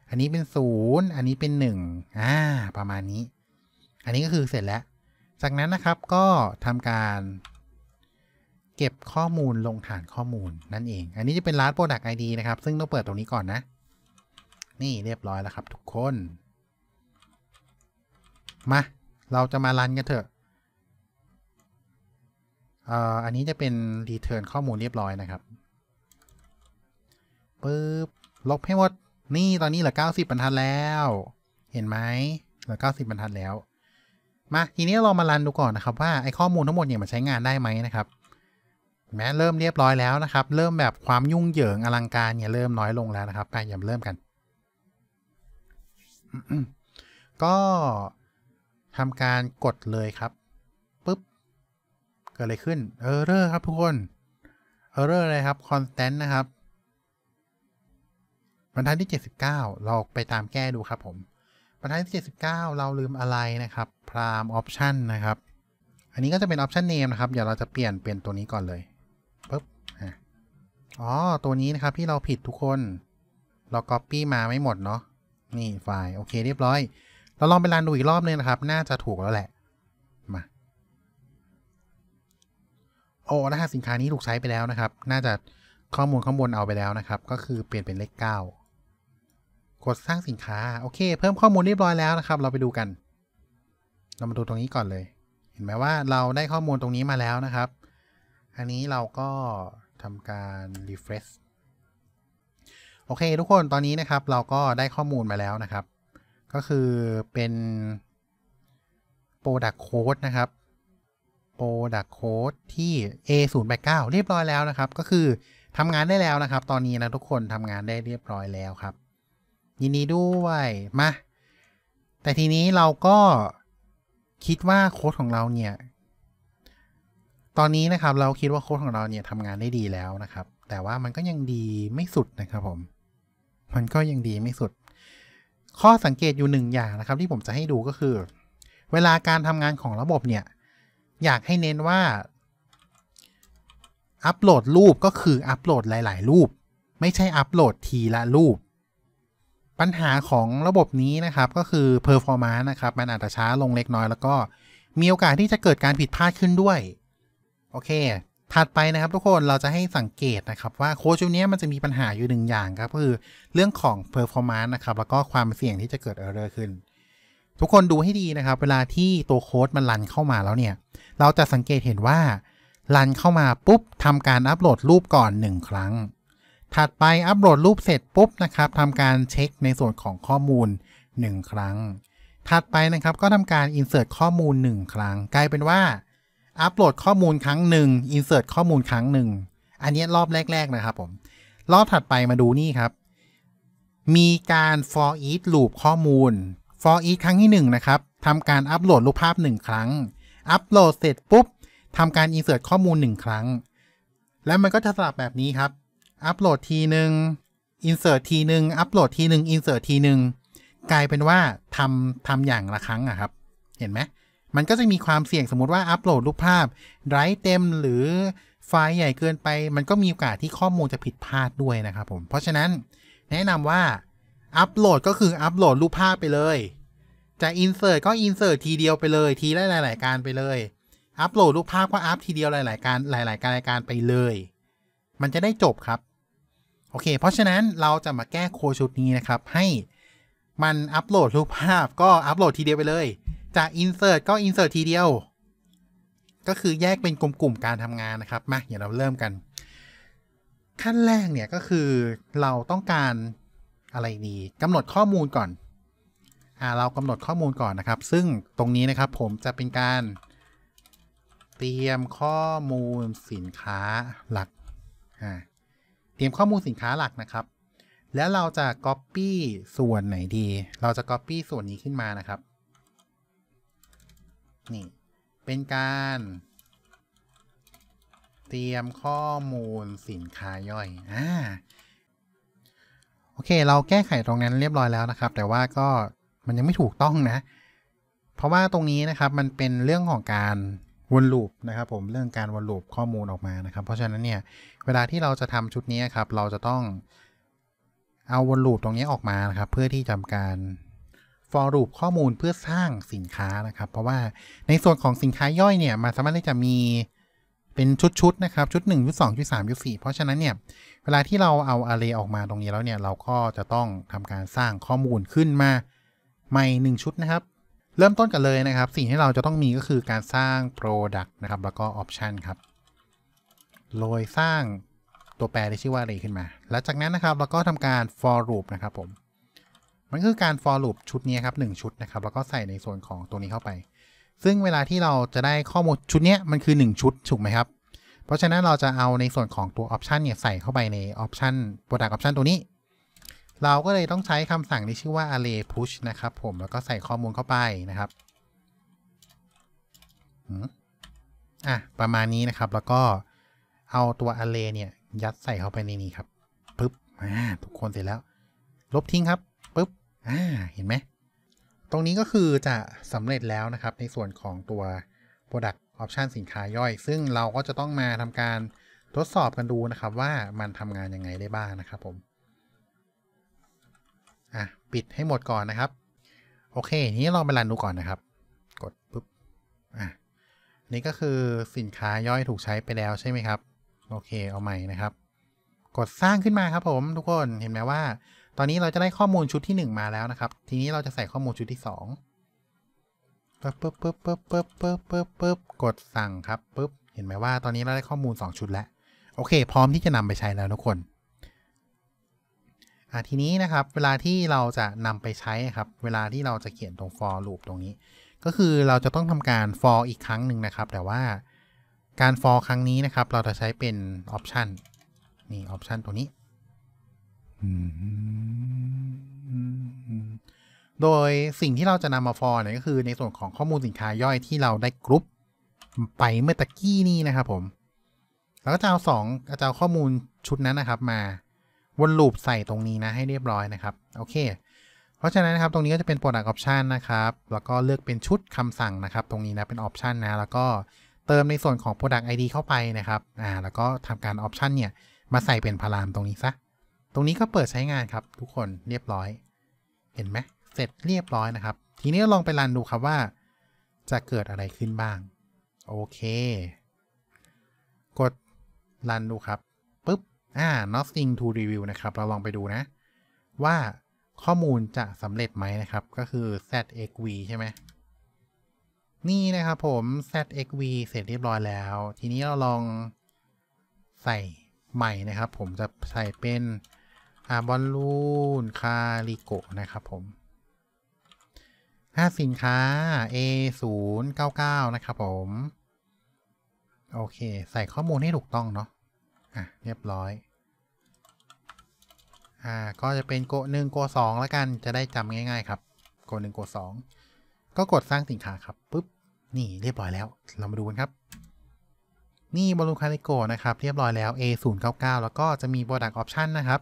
อันนี้เป็นศูนย์ อันนี้เป็นหนึ่งอ่าประมาณนี้ อันนี้ก็คือเสร็จแล้ว จากนั้นนะครับ ก็ทำการเก็บข้อมูลลงฐานข้อมูลนั่นเอง อันนี้จะเป็น last product id นะครับ ซึ่งต้องเปิดตรงนี้ก่อนนะ นี่เรียบร้อยแล้วครับทุกคน มาเราจะมารันกันเถอะอันนี้จะเป็น return ข้อมูลเรียบร้อยนะครับปึ๊บลบให้หมด นี่ตอนนี้เหลือ90 บรรทัดแล้ว เห็นไหมเหลือ90บรรทัดแล้ว มาทีนี้เรามารันดูก่อนนะครับ ว่าไอ้ข้อมูลทั้งหมดเนี่ยมันใช้งานได้ไหมนะครับ แม้เริ่มเรียบร้อยแล้วนะครับ เริ่มแบบความยุ่งเหยิงอลังการเนี่ยเริ่มน้อยลงแล้วนะครับไปยังเริ่มกัน ก็ทำการกดเลยครับปุ๊บเกิดอะไรขึ้นเออร์เรอร์ครับทุกคนเออร์เรอร์อะไรครับคอนสแตนต์นะครับ บรรทัดที่ 79 เราไปตามแก้ดูครับผม บรรทัดที่ 79 เราลืมอะไรนะครับพรามออปชันนะครับ อันนี้ก็จะเป็นออปชันเนมนะครับ เดี๋ยวเราจะเปลี่ยนเป็นตัวนี้ก่อนเลย ปึ๊บอ๋อ ตัวนี้นะครับ ที่เราผิดทุกคน เราปปี้มาไม่หมดเนาะ นี่ไฟล์โอเค เรียบร้อย เราลองไปรันดูอีกรอบนึงนะครับ น่าจะถูกแล้วแหละโอ้รหัสสินค้านี้ถูกใช้ไปแล้วนะครับ น่าจะข้อมูลข้างบนเอาไปแล้วนะครับ ก็คือเปลี่ยนเป็นเลข 9 กดสร้างสินค้าโอเค เพิ่มข้อมูลเรียบร้อยแล้วนะครับ เราไปดูกัน เรามาดูตรงนี้ก่อนเลย เห็นไหมว่าเราได้ข้อมูลตรงนี้มาแล้วนะครับ อันนี้เราก็ทำการรีเฟรชโอเค ทุกคนตอนนี้นะครับ เราก็ได้ข้อมูลมาแล้วนะครับ ก็คือเป็น product code นะครับ Product Code ที่ A089 เรียบร้อยแล้วนะครับ ก็คือทำงานได้แล้วนะครับ ตอนนี้นะทุกคนทำงานได้เรียบร้อยแล้วครับ ยินดีด้วย มา แต่ทีนี้เราก็คิดว่าโค้ดของเราเนี่ย ตอนนี้นะครับ เราคิดว่าโค้ดของเราเนี่ยทำงานได้ดีแล้วนะครับ แต่ว่ามันก็ยังดีไม่สุดนะครับผม มันก็ยังดีไม่สุด ข้อสังเกตอยู่หนึ่งอย่างนะครับ ที่ผมจะให้ดูก็คือ เวลาการทำงานของระบบเนี่ยอยากให้เน้นว่าอัปโหลดรูปก็คืออัปโหลดหลายๆ รูป ไม่ใช่อัปโหลดทีละรูป ปัญหาของระบบนี้นะครับก็คือเพอร์ฟอร์มานะครับมันอาจจะช้าลงเล็กน้อยแล้วก็มีโอกาสที่จะเกิดการผิดพลาดขึ้นด้วย โอเค ถัดไปนะครับทุกคนเราจะให้สังเกตนะครับว่าโค้ดชุดนี้มันจะมีปัญหาอยู่หนึ่งอย่างครับคือเรื่องของเพอร์ฟอร์มานะครับแล้วก็ความเสี่ยงที่จะเกิดเรอร์ขึ้นทุกคนดูให้ดีนะครับ เวลาที่ตัวโค้ดมันรันเข้ามาแล้วเนี่ยเราจะสังเกตเห็นว่ารันเข้ามาปุ๊บทำการอัปโหลดรูปก่อน 1 ครั้ง ถัดไปอัปโหลดรูปเสร็จปุ๊บนะครับทำการเช็คในส่วนของข้อมูล 1 ครั้ง ถัดไปนะครับก็ทำการอินเสิร์ตข้อมูล 1 ครั้ง กลายเป็นว่าอัปโหลดข้อมูลครั้งหนึ่งอินเสิร์ตข้อมูลครั้งหนึ่งอันนี้รอบแรก ๆนะครับผมรอบถัดไปมาดูนี่ครับ มีการ for each loop ข้อมูล for each ครั้งที่ 1 นะครับ ทำการอัปโหลดรูปภาพ 1 ครั้ง อัปโหลดเสร็จปุ๊บ ทำการ insert ข้อมูล 1 ครั้ง แล้วมันก็จะสลับแบบนี้ครับ อัปโหลดทีหนึ่ง insert ทีหนึ่งอัปโหลดทีหนึ่ง insert ทีหนึ่งกลายเป็นว่าทำทำอย่างละครั้งอะครับ เห็นไหม มันก็จะมีความเสี่ยงสมมติว่าอัปโหลดรูปภาพไร้เต็มหรือไฟล์ใหญ่เกินไป มันก็มีโอกาสที่ข้อมูลจะผิดพลาดด้วยนะครับผม เพราะฉะนั้นแนะนำว่าอัปโหลดก็คืออัปโหลดรูปภาพไปเลย จะอินเสิร์ตก็อินเสิร์ตทีเดียวไปเลยทีละหลายๆ การไปเลย อัปโหลดรูปภาพก็อัปทีเดียวหลาย ๆการหลายๆการรายการไปเลย มันจะได้จบครับ โอเค เพราะฉะนั้นเราจะมาแก้โคชุดนี้นะครับ ให้มันอัปโหลดรูปภาพ ก็อัปโหลดทีเดียวไปเลย จะอินเสิร์ตก็อินเสิร์ตทีเดียว ก็คือแยกเป็นกลุ่มๆการทำงานนะครับ มาเดี๋ยวเราเริ่มกัน ขั้นแรกเนี่ยก็คือเราต้องการอะไรดีกำหนดข้อมูลก่อนอ่าเรากำหนดข้อมูลก่อนนะครับ ซึ่งตรงนี้นะครับผมจะเป็นการ เตรียมข้อมูลสินค้าหลักอ่าเตรียมข้อมูลสินค้าหลักนะครับแล้วเราจะ Copy ส่วนไหนดี เราจะ Copy ส่วนนี้ขึ้นมานะครับนี่เป็นการ เตรียมข้อมูลสินค้าย่อยอ่าโอเคเราแก้ไขตรงนั้นเรียบร้อยแล้วนะครับ แต่ว่าก็มันยังไม่ถูกต้องนะ เพราะว่าตรงนี้นะครับมันเป็นเรื่องของการวนลูปนะครับ ผมเรื่องการวนลูปข้อมูลออกมานะครับ เพราะฉะนั้นเนี่ยเวลาที่เราจะทำชุดนี้ครับ เราจะต้องเอาวนลูปตรงนี้ออกมานะครับเพื่อที่ทำการฟอร์ลูปข้อมูลเพื่อสร้างสินค้านะครับ เพราะว่าในส่วนของสินค้าย่อยเนี่ยมันสามารถที่จะมีเป็นชุดๆ นะครับ ชุด1ชุด2ชุด3ชุด4เพราะฉะนั้นเนี่ย เวลาที่เราเอาอาร์เรย์ออกมาตรงนี้แล้วเนี่ย เราก็จะต้องทำการสร้างข้อมูลขึ้นมาใหม่1ชุดนะครับ เริ่มต้นกันเลยนะครับ สิ่งที่เราจะต้องมีก็คือการสร้าง Product นะครับ แล้วก็ Option ครับโดยสร้างตัวแปรที่ชื่อว่าอะไรขึ้นมา หลังจากนั้นนะครับเราก็ทำการ for loop นะครับผม มันคือการ for loop ชุดนี้ครับหชุดนะครับ แล้วก็ใส่ในส่วนของตัวนี้เข้าไปซึ่งเวลาที่เราจะได้ข้อมูลชุดนี้มันคือ 1 ชุด ถูกไหมครับ เพราะฉะนั้นเราจะเอาในส่วนของตัวออปชันเนี่ยใส่เข้าไปในอปชันโปรดักต์ออปชันตัวนี้ เราก็เลยต้องใช้คำสั่งที่ชื่อว่า array push นะครับผมแล้วก็ใส่ข้อมูลเข้าไปนะครับอ่ะ ประมาณนี้นะครับแล้วก็เอาตัว array เนี่ย ยัดใส่เข้าไปในนี้ครับปึ๊บอ่าทุกคนเสร็จแล้ว ลบทิ้งครับปึ๊บอ่าเห็นไหมรงนี้ก็คือจะสำเร็จแล้วนะครับในส่วนของตัว Product Option สินค้าย่อย ซึ่งเราก็จะต้องมาทำการทดสอบกันดูนะครับว่ามันทำงานยังไงได้บ้างนะครับผม อ่ะปิดให้หมดก่อนนะครับ โอเคนี้ลองไปรันดูก่อนนะครับ กดปุ๊บอ่ะนี่ก็คือสินค้าย่อยถูกใช้ไปแล้วใช่ไหมครับโอเคเอาใหม่นะครับ กดสร้างขึ้นมาครับผมทุกคนเห็นไหมว่าตอนนี้เราจะได้ข้อมูลชุดที่ 1 มาแล้วนะครับ ทีนี้เราจะใส่ข้อมูลชุดที่2ปึ๊บปึ๊บปึ๊บปึ๊บปึ๊บปึ๊บปึ๊บปึ๊บกดสั่งครับ ปึ๊บ เห็นไหมว่าตอนนี้เราได้ข้อมูล 2 ชุดแล้ว โอเค พร้อมที่จะนำไปใช้แล้วทุกคน ทีนี้นะครับเวลาที่เราจะนำไปใช้ครับ เวลาที่เราจะเขียนตรง for loop ตรงนี้ ก็คือเราจะต้องทำการ for อีกครั้งหนึ่งนะครับ แต่ว่าการ for ครั้งนี้นะครับเราจะใช้เป็น option นี่ option ตัวนี้โดยสิ่งที่เราจะนำมาฟอร์เนี่ยก็คือในส่วนของข้อมูลสินค้าย่อยที่เราได้กรุ๊ปไปเมื่อตะกี้นี่นะครับ ผม แล้วก็จะเอาสองจะเอาข้อมูลชุดนั้นนะครับ มาวนลูปใส่ตรงนี้นะ ให้เรียบร้อยนะครับ โอเค เพราะฉะนั้นนะครับตรงนี้ก็จะเป็น product option นะครับ แล้วก็เลือกเป็นชุดคำสั่งนะครับ ตรงนี้นะเป็น option นะ แล้วก็เติมในส่วนของ product id เข้าไปนะครับ อ่า แล้วก็ทำการ option เนี่ย มาใส่เป็นพารามตรงนี้ซะตรงนี้ก็เปิดใช้งานครับ ทุกคนเรียบร้อย เห็นไหมเสร็จเรียบร้อยนะครับ ทีนี้ลองไปรันดูครับว่าจะเกิดอะไรขึ้นบ้างโอเคกดรันดูครับปุ๊บอ่า nothing to review นะครับ เราลองไปดูนะ ว่าข้อมูลจะสำเร็จไหมนะครับ ก็คือ zxv ใช่ไหมนี่นะครับผม zxv เสร็จเรียบร้อยแล้ว ทีนี้เราลองใส่ใหม่นะครับ ผมจะใส่เป็นอ่าบอลลูนคาริโกนะครับผมห้าสินค้า A 0 9 9นนะครับผม โอเค ใส่ข้อมูลให้ถูกต้องเนาะ อ่ะเรียบร้อย อ่าก็จะเป็นโกหนึ่งโกสองแล้วกันจะได้จำง่าย ๆ ครับ โกหนึ่งโกสองก็กดสร้างสินค้าครับปุ๊บ นี่เรียบร้อยแล้ว เรามาดูกันครับ นี่บอลลูนคาริโกนะครับเรียบร้อยแล้ว A 0 9 9แล้วก็จะมี Product Option นะครับ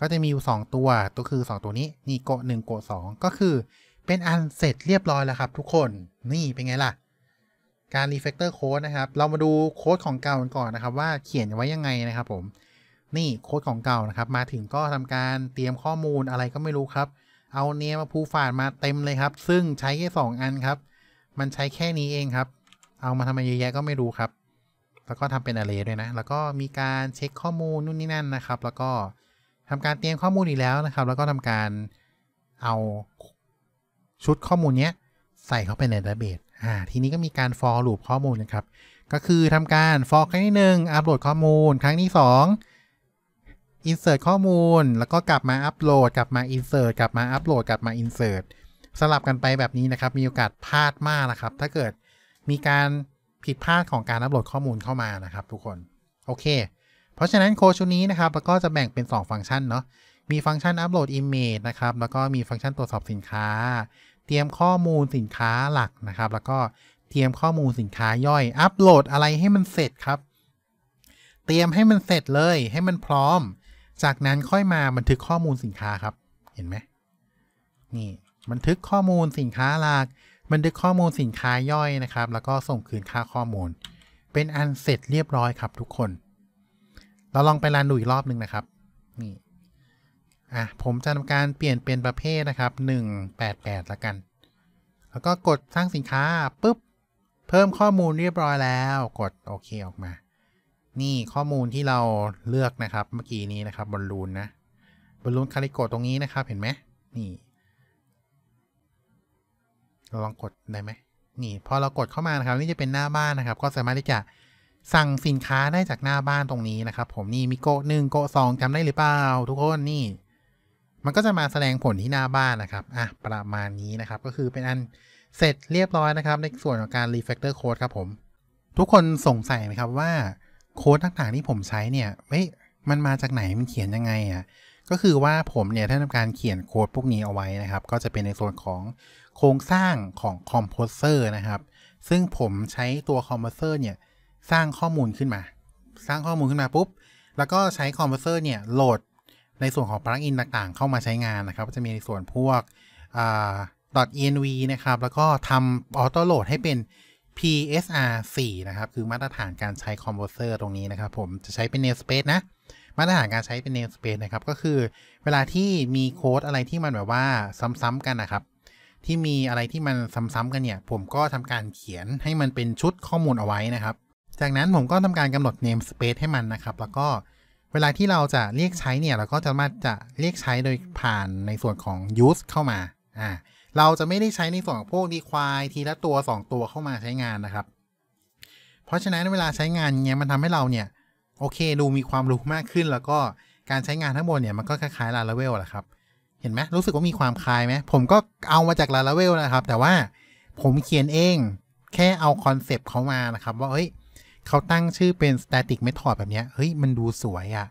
ก็จะมีอยู่ 2 ตัว ตัวคือ 2 ตัวนี้ นี่โกะ1โกะ2ก็คือเป็นอันเสร็จเรียบร้อยแล้วครับทุกคน นี่เป็นไงล่ะ การรีเฟกเตอร์โค้ดนะครับ เรามาดูโค้ดของเก่ากันก่อนนะครับ ว่าเขียนไว้ยังไงนะครับผม นี่โค้ดของเก่านะครับ มาถึงก็ทำการเตรียมข้อมูลอะไรก็ไม่รู้ครับ เอาเนี้ยมาพูฟาดมาเต็มเลยครับ ซึ่งใช้แค่สองอันครับ มันใช้แค่นี้เองครับ เอามาทำไมเยอะแยะก็ไม่รู้ครับ แล้วก็ทำเป็นอะไรด้วยนะ แล้วก็มีการเช็คข้อมูลนู่นนี่นั่นนะครับ แล้วก็ทำการเตรียมข้อมูลอีกแล้วนะครับ แล้วก็ทำการเอาชุดข้อมูลเนี้ยใส่เข้าไปในดัตเบสอ่าทีนี้ก็มีการ for loop ข้อมูลนะครับก็คือทำการ for ครั้งที่หนึ่งอัปโหลดข้อมูล ครั้งที่สอง insert ข้อมูลแล้วก็กลับมาอัปโหลด กลับมา insert กลับมาอัปโหลดกลับมา insert สลับกันไปแบบนี้นะครับมีโอกาสพลาดมากนะครับถ้าเกิดมีการผิดพลาดของการอัปโหลดข้อมูลเข้ามานะครับ ทุกคนโอเคเพราะฉะนั้นโค้ดชุดนี้นะครับก็จะแบ่งเป็น 2 ฟังก์ชันเนาะมีฟังก์ชันอัปโหลดิมเมจนะครับแล้วก็มีฟังก์ชันตรวจสอบสินค้า เตรียมข้อมูลสินค้าหลักนะครับแล้วก็เตรียมข้อมูลสินค้าย่อยอัปโหลดอะไรให้มันเสร็จครับ เตรียมให้มันเสร็จเลยให้มันพร้อม จากนั้นค่อยมาบันทึกข้อมูลสินค้าครับเห็นไหมนี่บันทึกข้อมูลสินค้าหลักบันทึกข้อมูลสินค้าย่อยนะครับแล้วก็ส่งคืนค่าข้อมูล เป็นอันเสร็จเรียบร้อยครับทุกคนเราลองไปรันดูอีกรอบหนึ่งนะครับ นี่อ่ะผมจะทำการเปลี่ยนเป็นประเภทนะครับ188ละกัน แล้วก็กดสร้างสินค้าปุ๊บ เพิ่มข้อมูลเรียบร้อยแล้ว กดโอเคออกมา นี่ข้อมูลที่เราเลือกนะครับ เมื่อกี้นี้นะครับบอลลูนนะบอลลูนคาริโกตรงนี้นะครับ เห็นไหมนี่เราลองกดได้ไหมนี่ พอเรากดเข้ามานะครับ นี่จะเป็นหน้าบ้านนะครับ ก็สามารถที่จะสั่งสินค้าได้จากหน้าบ้านตรงนี้นะครับ ผมนี่มีโกะหนึ่งโกะสองจำได้หรือเปล่า ทุกคนนี่มันก็จะมาแสดงผลที่หน้าบ้านนะครับ อ่ะ ประมาณนี้นะครับ ก็คือเป็นอันเสร็จเรียบร้อยนะครับ ในส่วนของการ refactor code ครับผม ทุกคนสงสัยไหมครับว่าโค้ดต่างๆที่ผมใช้เนี่ยเฮ้ย มันมาจากไหนมันเขียนยังไงอะ่ะก็คือว่าผมเนี่ยถ้าทำการเขียนโค้ดพวกนี้เอาไว้นะครับ ก็จะเป็นในส่วนของโครงสร้างของคอมโพเซอร์นะครับซึ่งผมใช้ตัวคอมโพเซอร์เนี่ยสร้างข้อมูลขึ้นมา สร้างข้อมูลขึ้นมาปุ๊บ แล้วก็ใช้คอมเพรสเซอร์เนี่ยโหลดในส่วนของปลั๊กอินต่าง ๆ เข้ามาใช้งานนะครับ จะมีในส่วนพวก .env นะครับ แล้วก็ทำออโต้โหลดให้เป็น PSR 4นะครับ คือมาตรฐานการใช้คอมเพรสเซอร์ตรงนี้นะครับ ผมจะใช้เป็น namespace นะ มาตรฐานการใช้เป็น namespace นะครับ ก็คือเวลาที่มีโค้ดอะไรที่มันแบบว่าซ้ำๆกันนะครับ ที่มีอะไรที่มันซ้ำๆกันเนี่ย ผมก็ทำการเขียนให้มันเป็นชุดข้อมูลเอาไว้นะครับจากนั้นผมก็ทำการกำหนด namespace ให้มันนะครับ แล้วก็เวลาที่เราจะเรียกใช้เนี่ยเราก็จะมาจะเรียกใช้โดยผ่านในส่วนของ use เข้ามาอ่าเราจะไม่ได้ใช้ในส่วนของพวก require ทีละตัว2 ตัวเข้ามาใช้งานนะครับ เพราะฉะนั้นเวลาใช้งานเนี่ยมันทำให้เราเนี่ยโอเคดูมีความรู้มากขึ้นแล้วก็การใช้งานทั้งหมดเนี่ยมันก็คล้ายๆ Laravel แหละครับ เห็นไหมรู้สึกว่ามีความคล้ายไหมผมก็เอามาจาก Laravel นะครับ แต่ว่าผมเขียนเองแค่เอาคอนเซปต์เขามานะครับ ว่าเฮ้ยเขาตั้งชื่อเป็น static method แบบนี้ เฮ้ย มันดูสวยอะ่ะ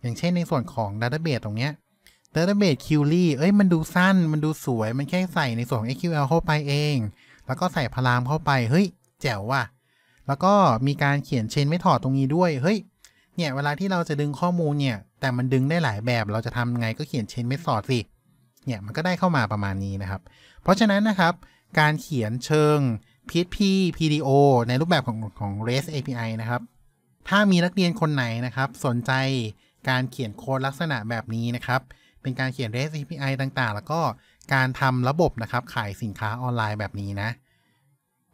อย่างเช่นในส่วนของ database ตรงเนี้ย database query เอ้ย มันดูสั้น มันดูสวย มันแค่ใส่ในส่วน SQL เข้าไปเอง แล้วก็ใส่พารามเข้าไป เฮ้ย แจ๋วว่ะ แล้วก็มีการเขียน chain method ตรงนี้ด้วย เฮ้ย เนี่ย เวลาที่เราจะดึงข้อมูลเนี่ย แต่มันดึงได้หลายแบบ เราจะทำไงก็เขียน chain method สิ เนี่ยมันก็ได้เข้ามาประมาณนี้นะครับ เพราะฉะนั้นนะครับ การเขียนเชิง PHP PDO ในรูปแบบของของ REST API นะครับ ถ้ามีนักเรียนคนไหนนะครับ สนใจการเขียนโค้ดลักษณะแบบนี้นะครับ เป็นการเขียน REST API ต่างๆ แล้วก็การทำระบบนะครับ ขายสินค้าออนไลน์แบบนี้นะ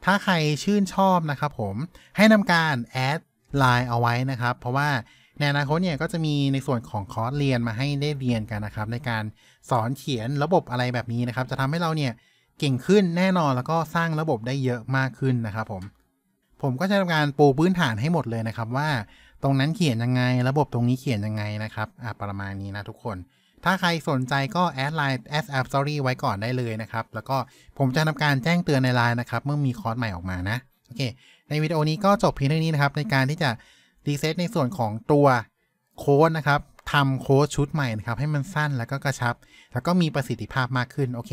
ถ้าใครชื่นชอบนะครับผม ให้นำการแอดไลน์เอาไว้นะครับ เพราะว่าในอนาคตเนี่ยก็จะมีในส่วนของคอร์สเรียนมาให้ได้เรียนกันนะครับ ในการสอนเขียนระบบอะไรแบบนี้นะครับ จะทำให้เราเนี่ยเก่งขึ้นแน่นอนแล้วก็สร้างระบบได้เยอะมากขึ้นนะครับผม ผมก็จะทำการปูพื้นฐานให้หมดเลยนะครับว่าตรงนั้นเขียนยังไง ระบบตรงนี้เขียนยังไงนะครับอ่ประมาณนี้นะทุกคน ถ้าใครสนใจก็แอดไลน์แอดแอปสอรี่ไว้ก่อนได้เลยนะครับ แล้วก็ผมจะทำการแจ้งเตือนในไลน์นะครับ เมื่อมีคอร์สใหม่ออกมานะโอเค ในวิดีโอนี้ก็จบเพียงเท่านี้นะครับในการที่จะรีเซ็ตในส่วนของตัวโค้ดนะครับทำโค้ดชุดใหม่นะครับให้มันสั้นแล้วก็กระชับ แล้วก็มีประสิทธิภาพมากขึ้นโอเค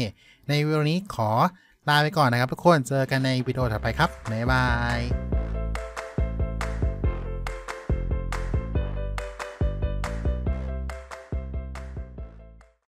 ในวิดีโอนี้ขอลาไปก่อนนะครับทุกคน เจอกันในวิดีโอถัดไปครับ บ๊ายบาย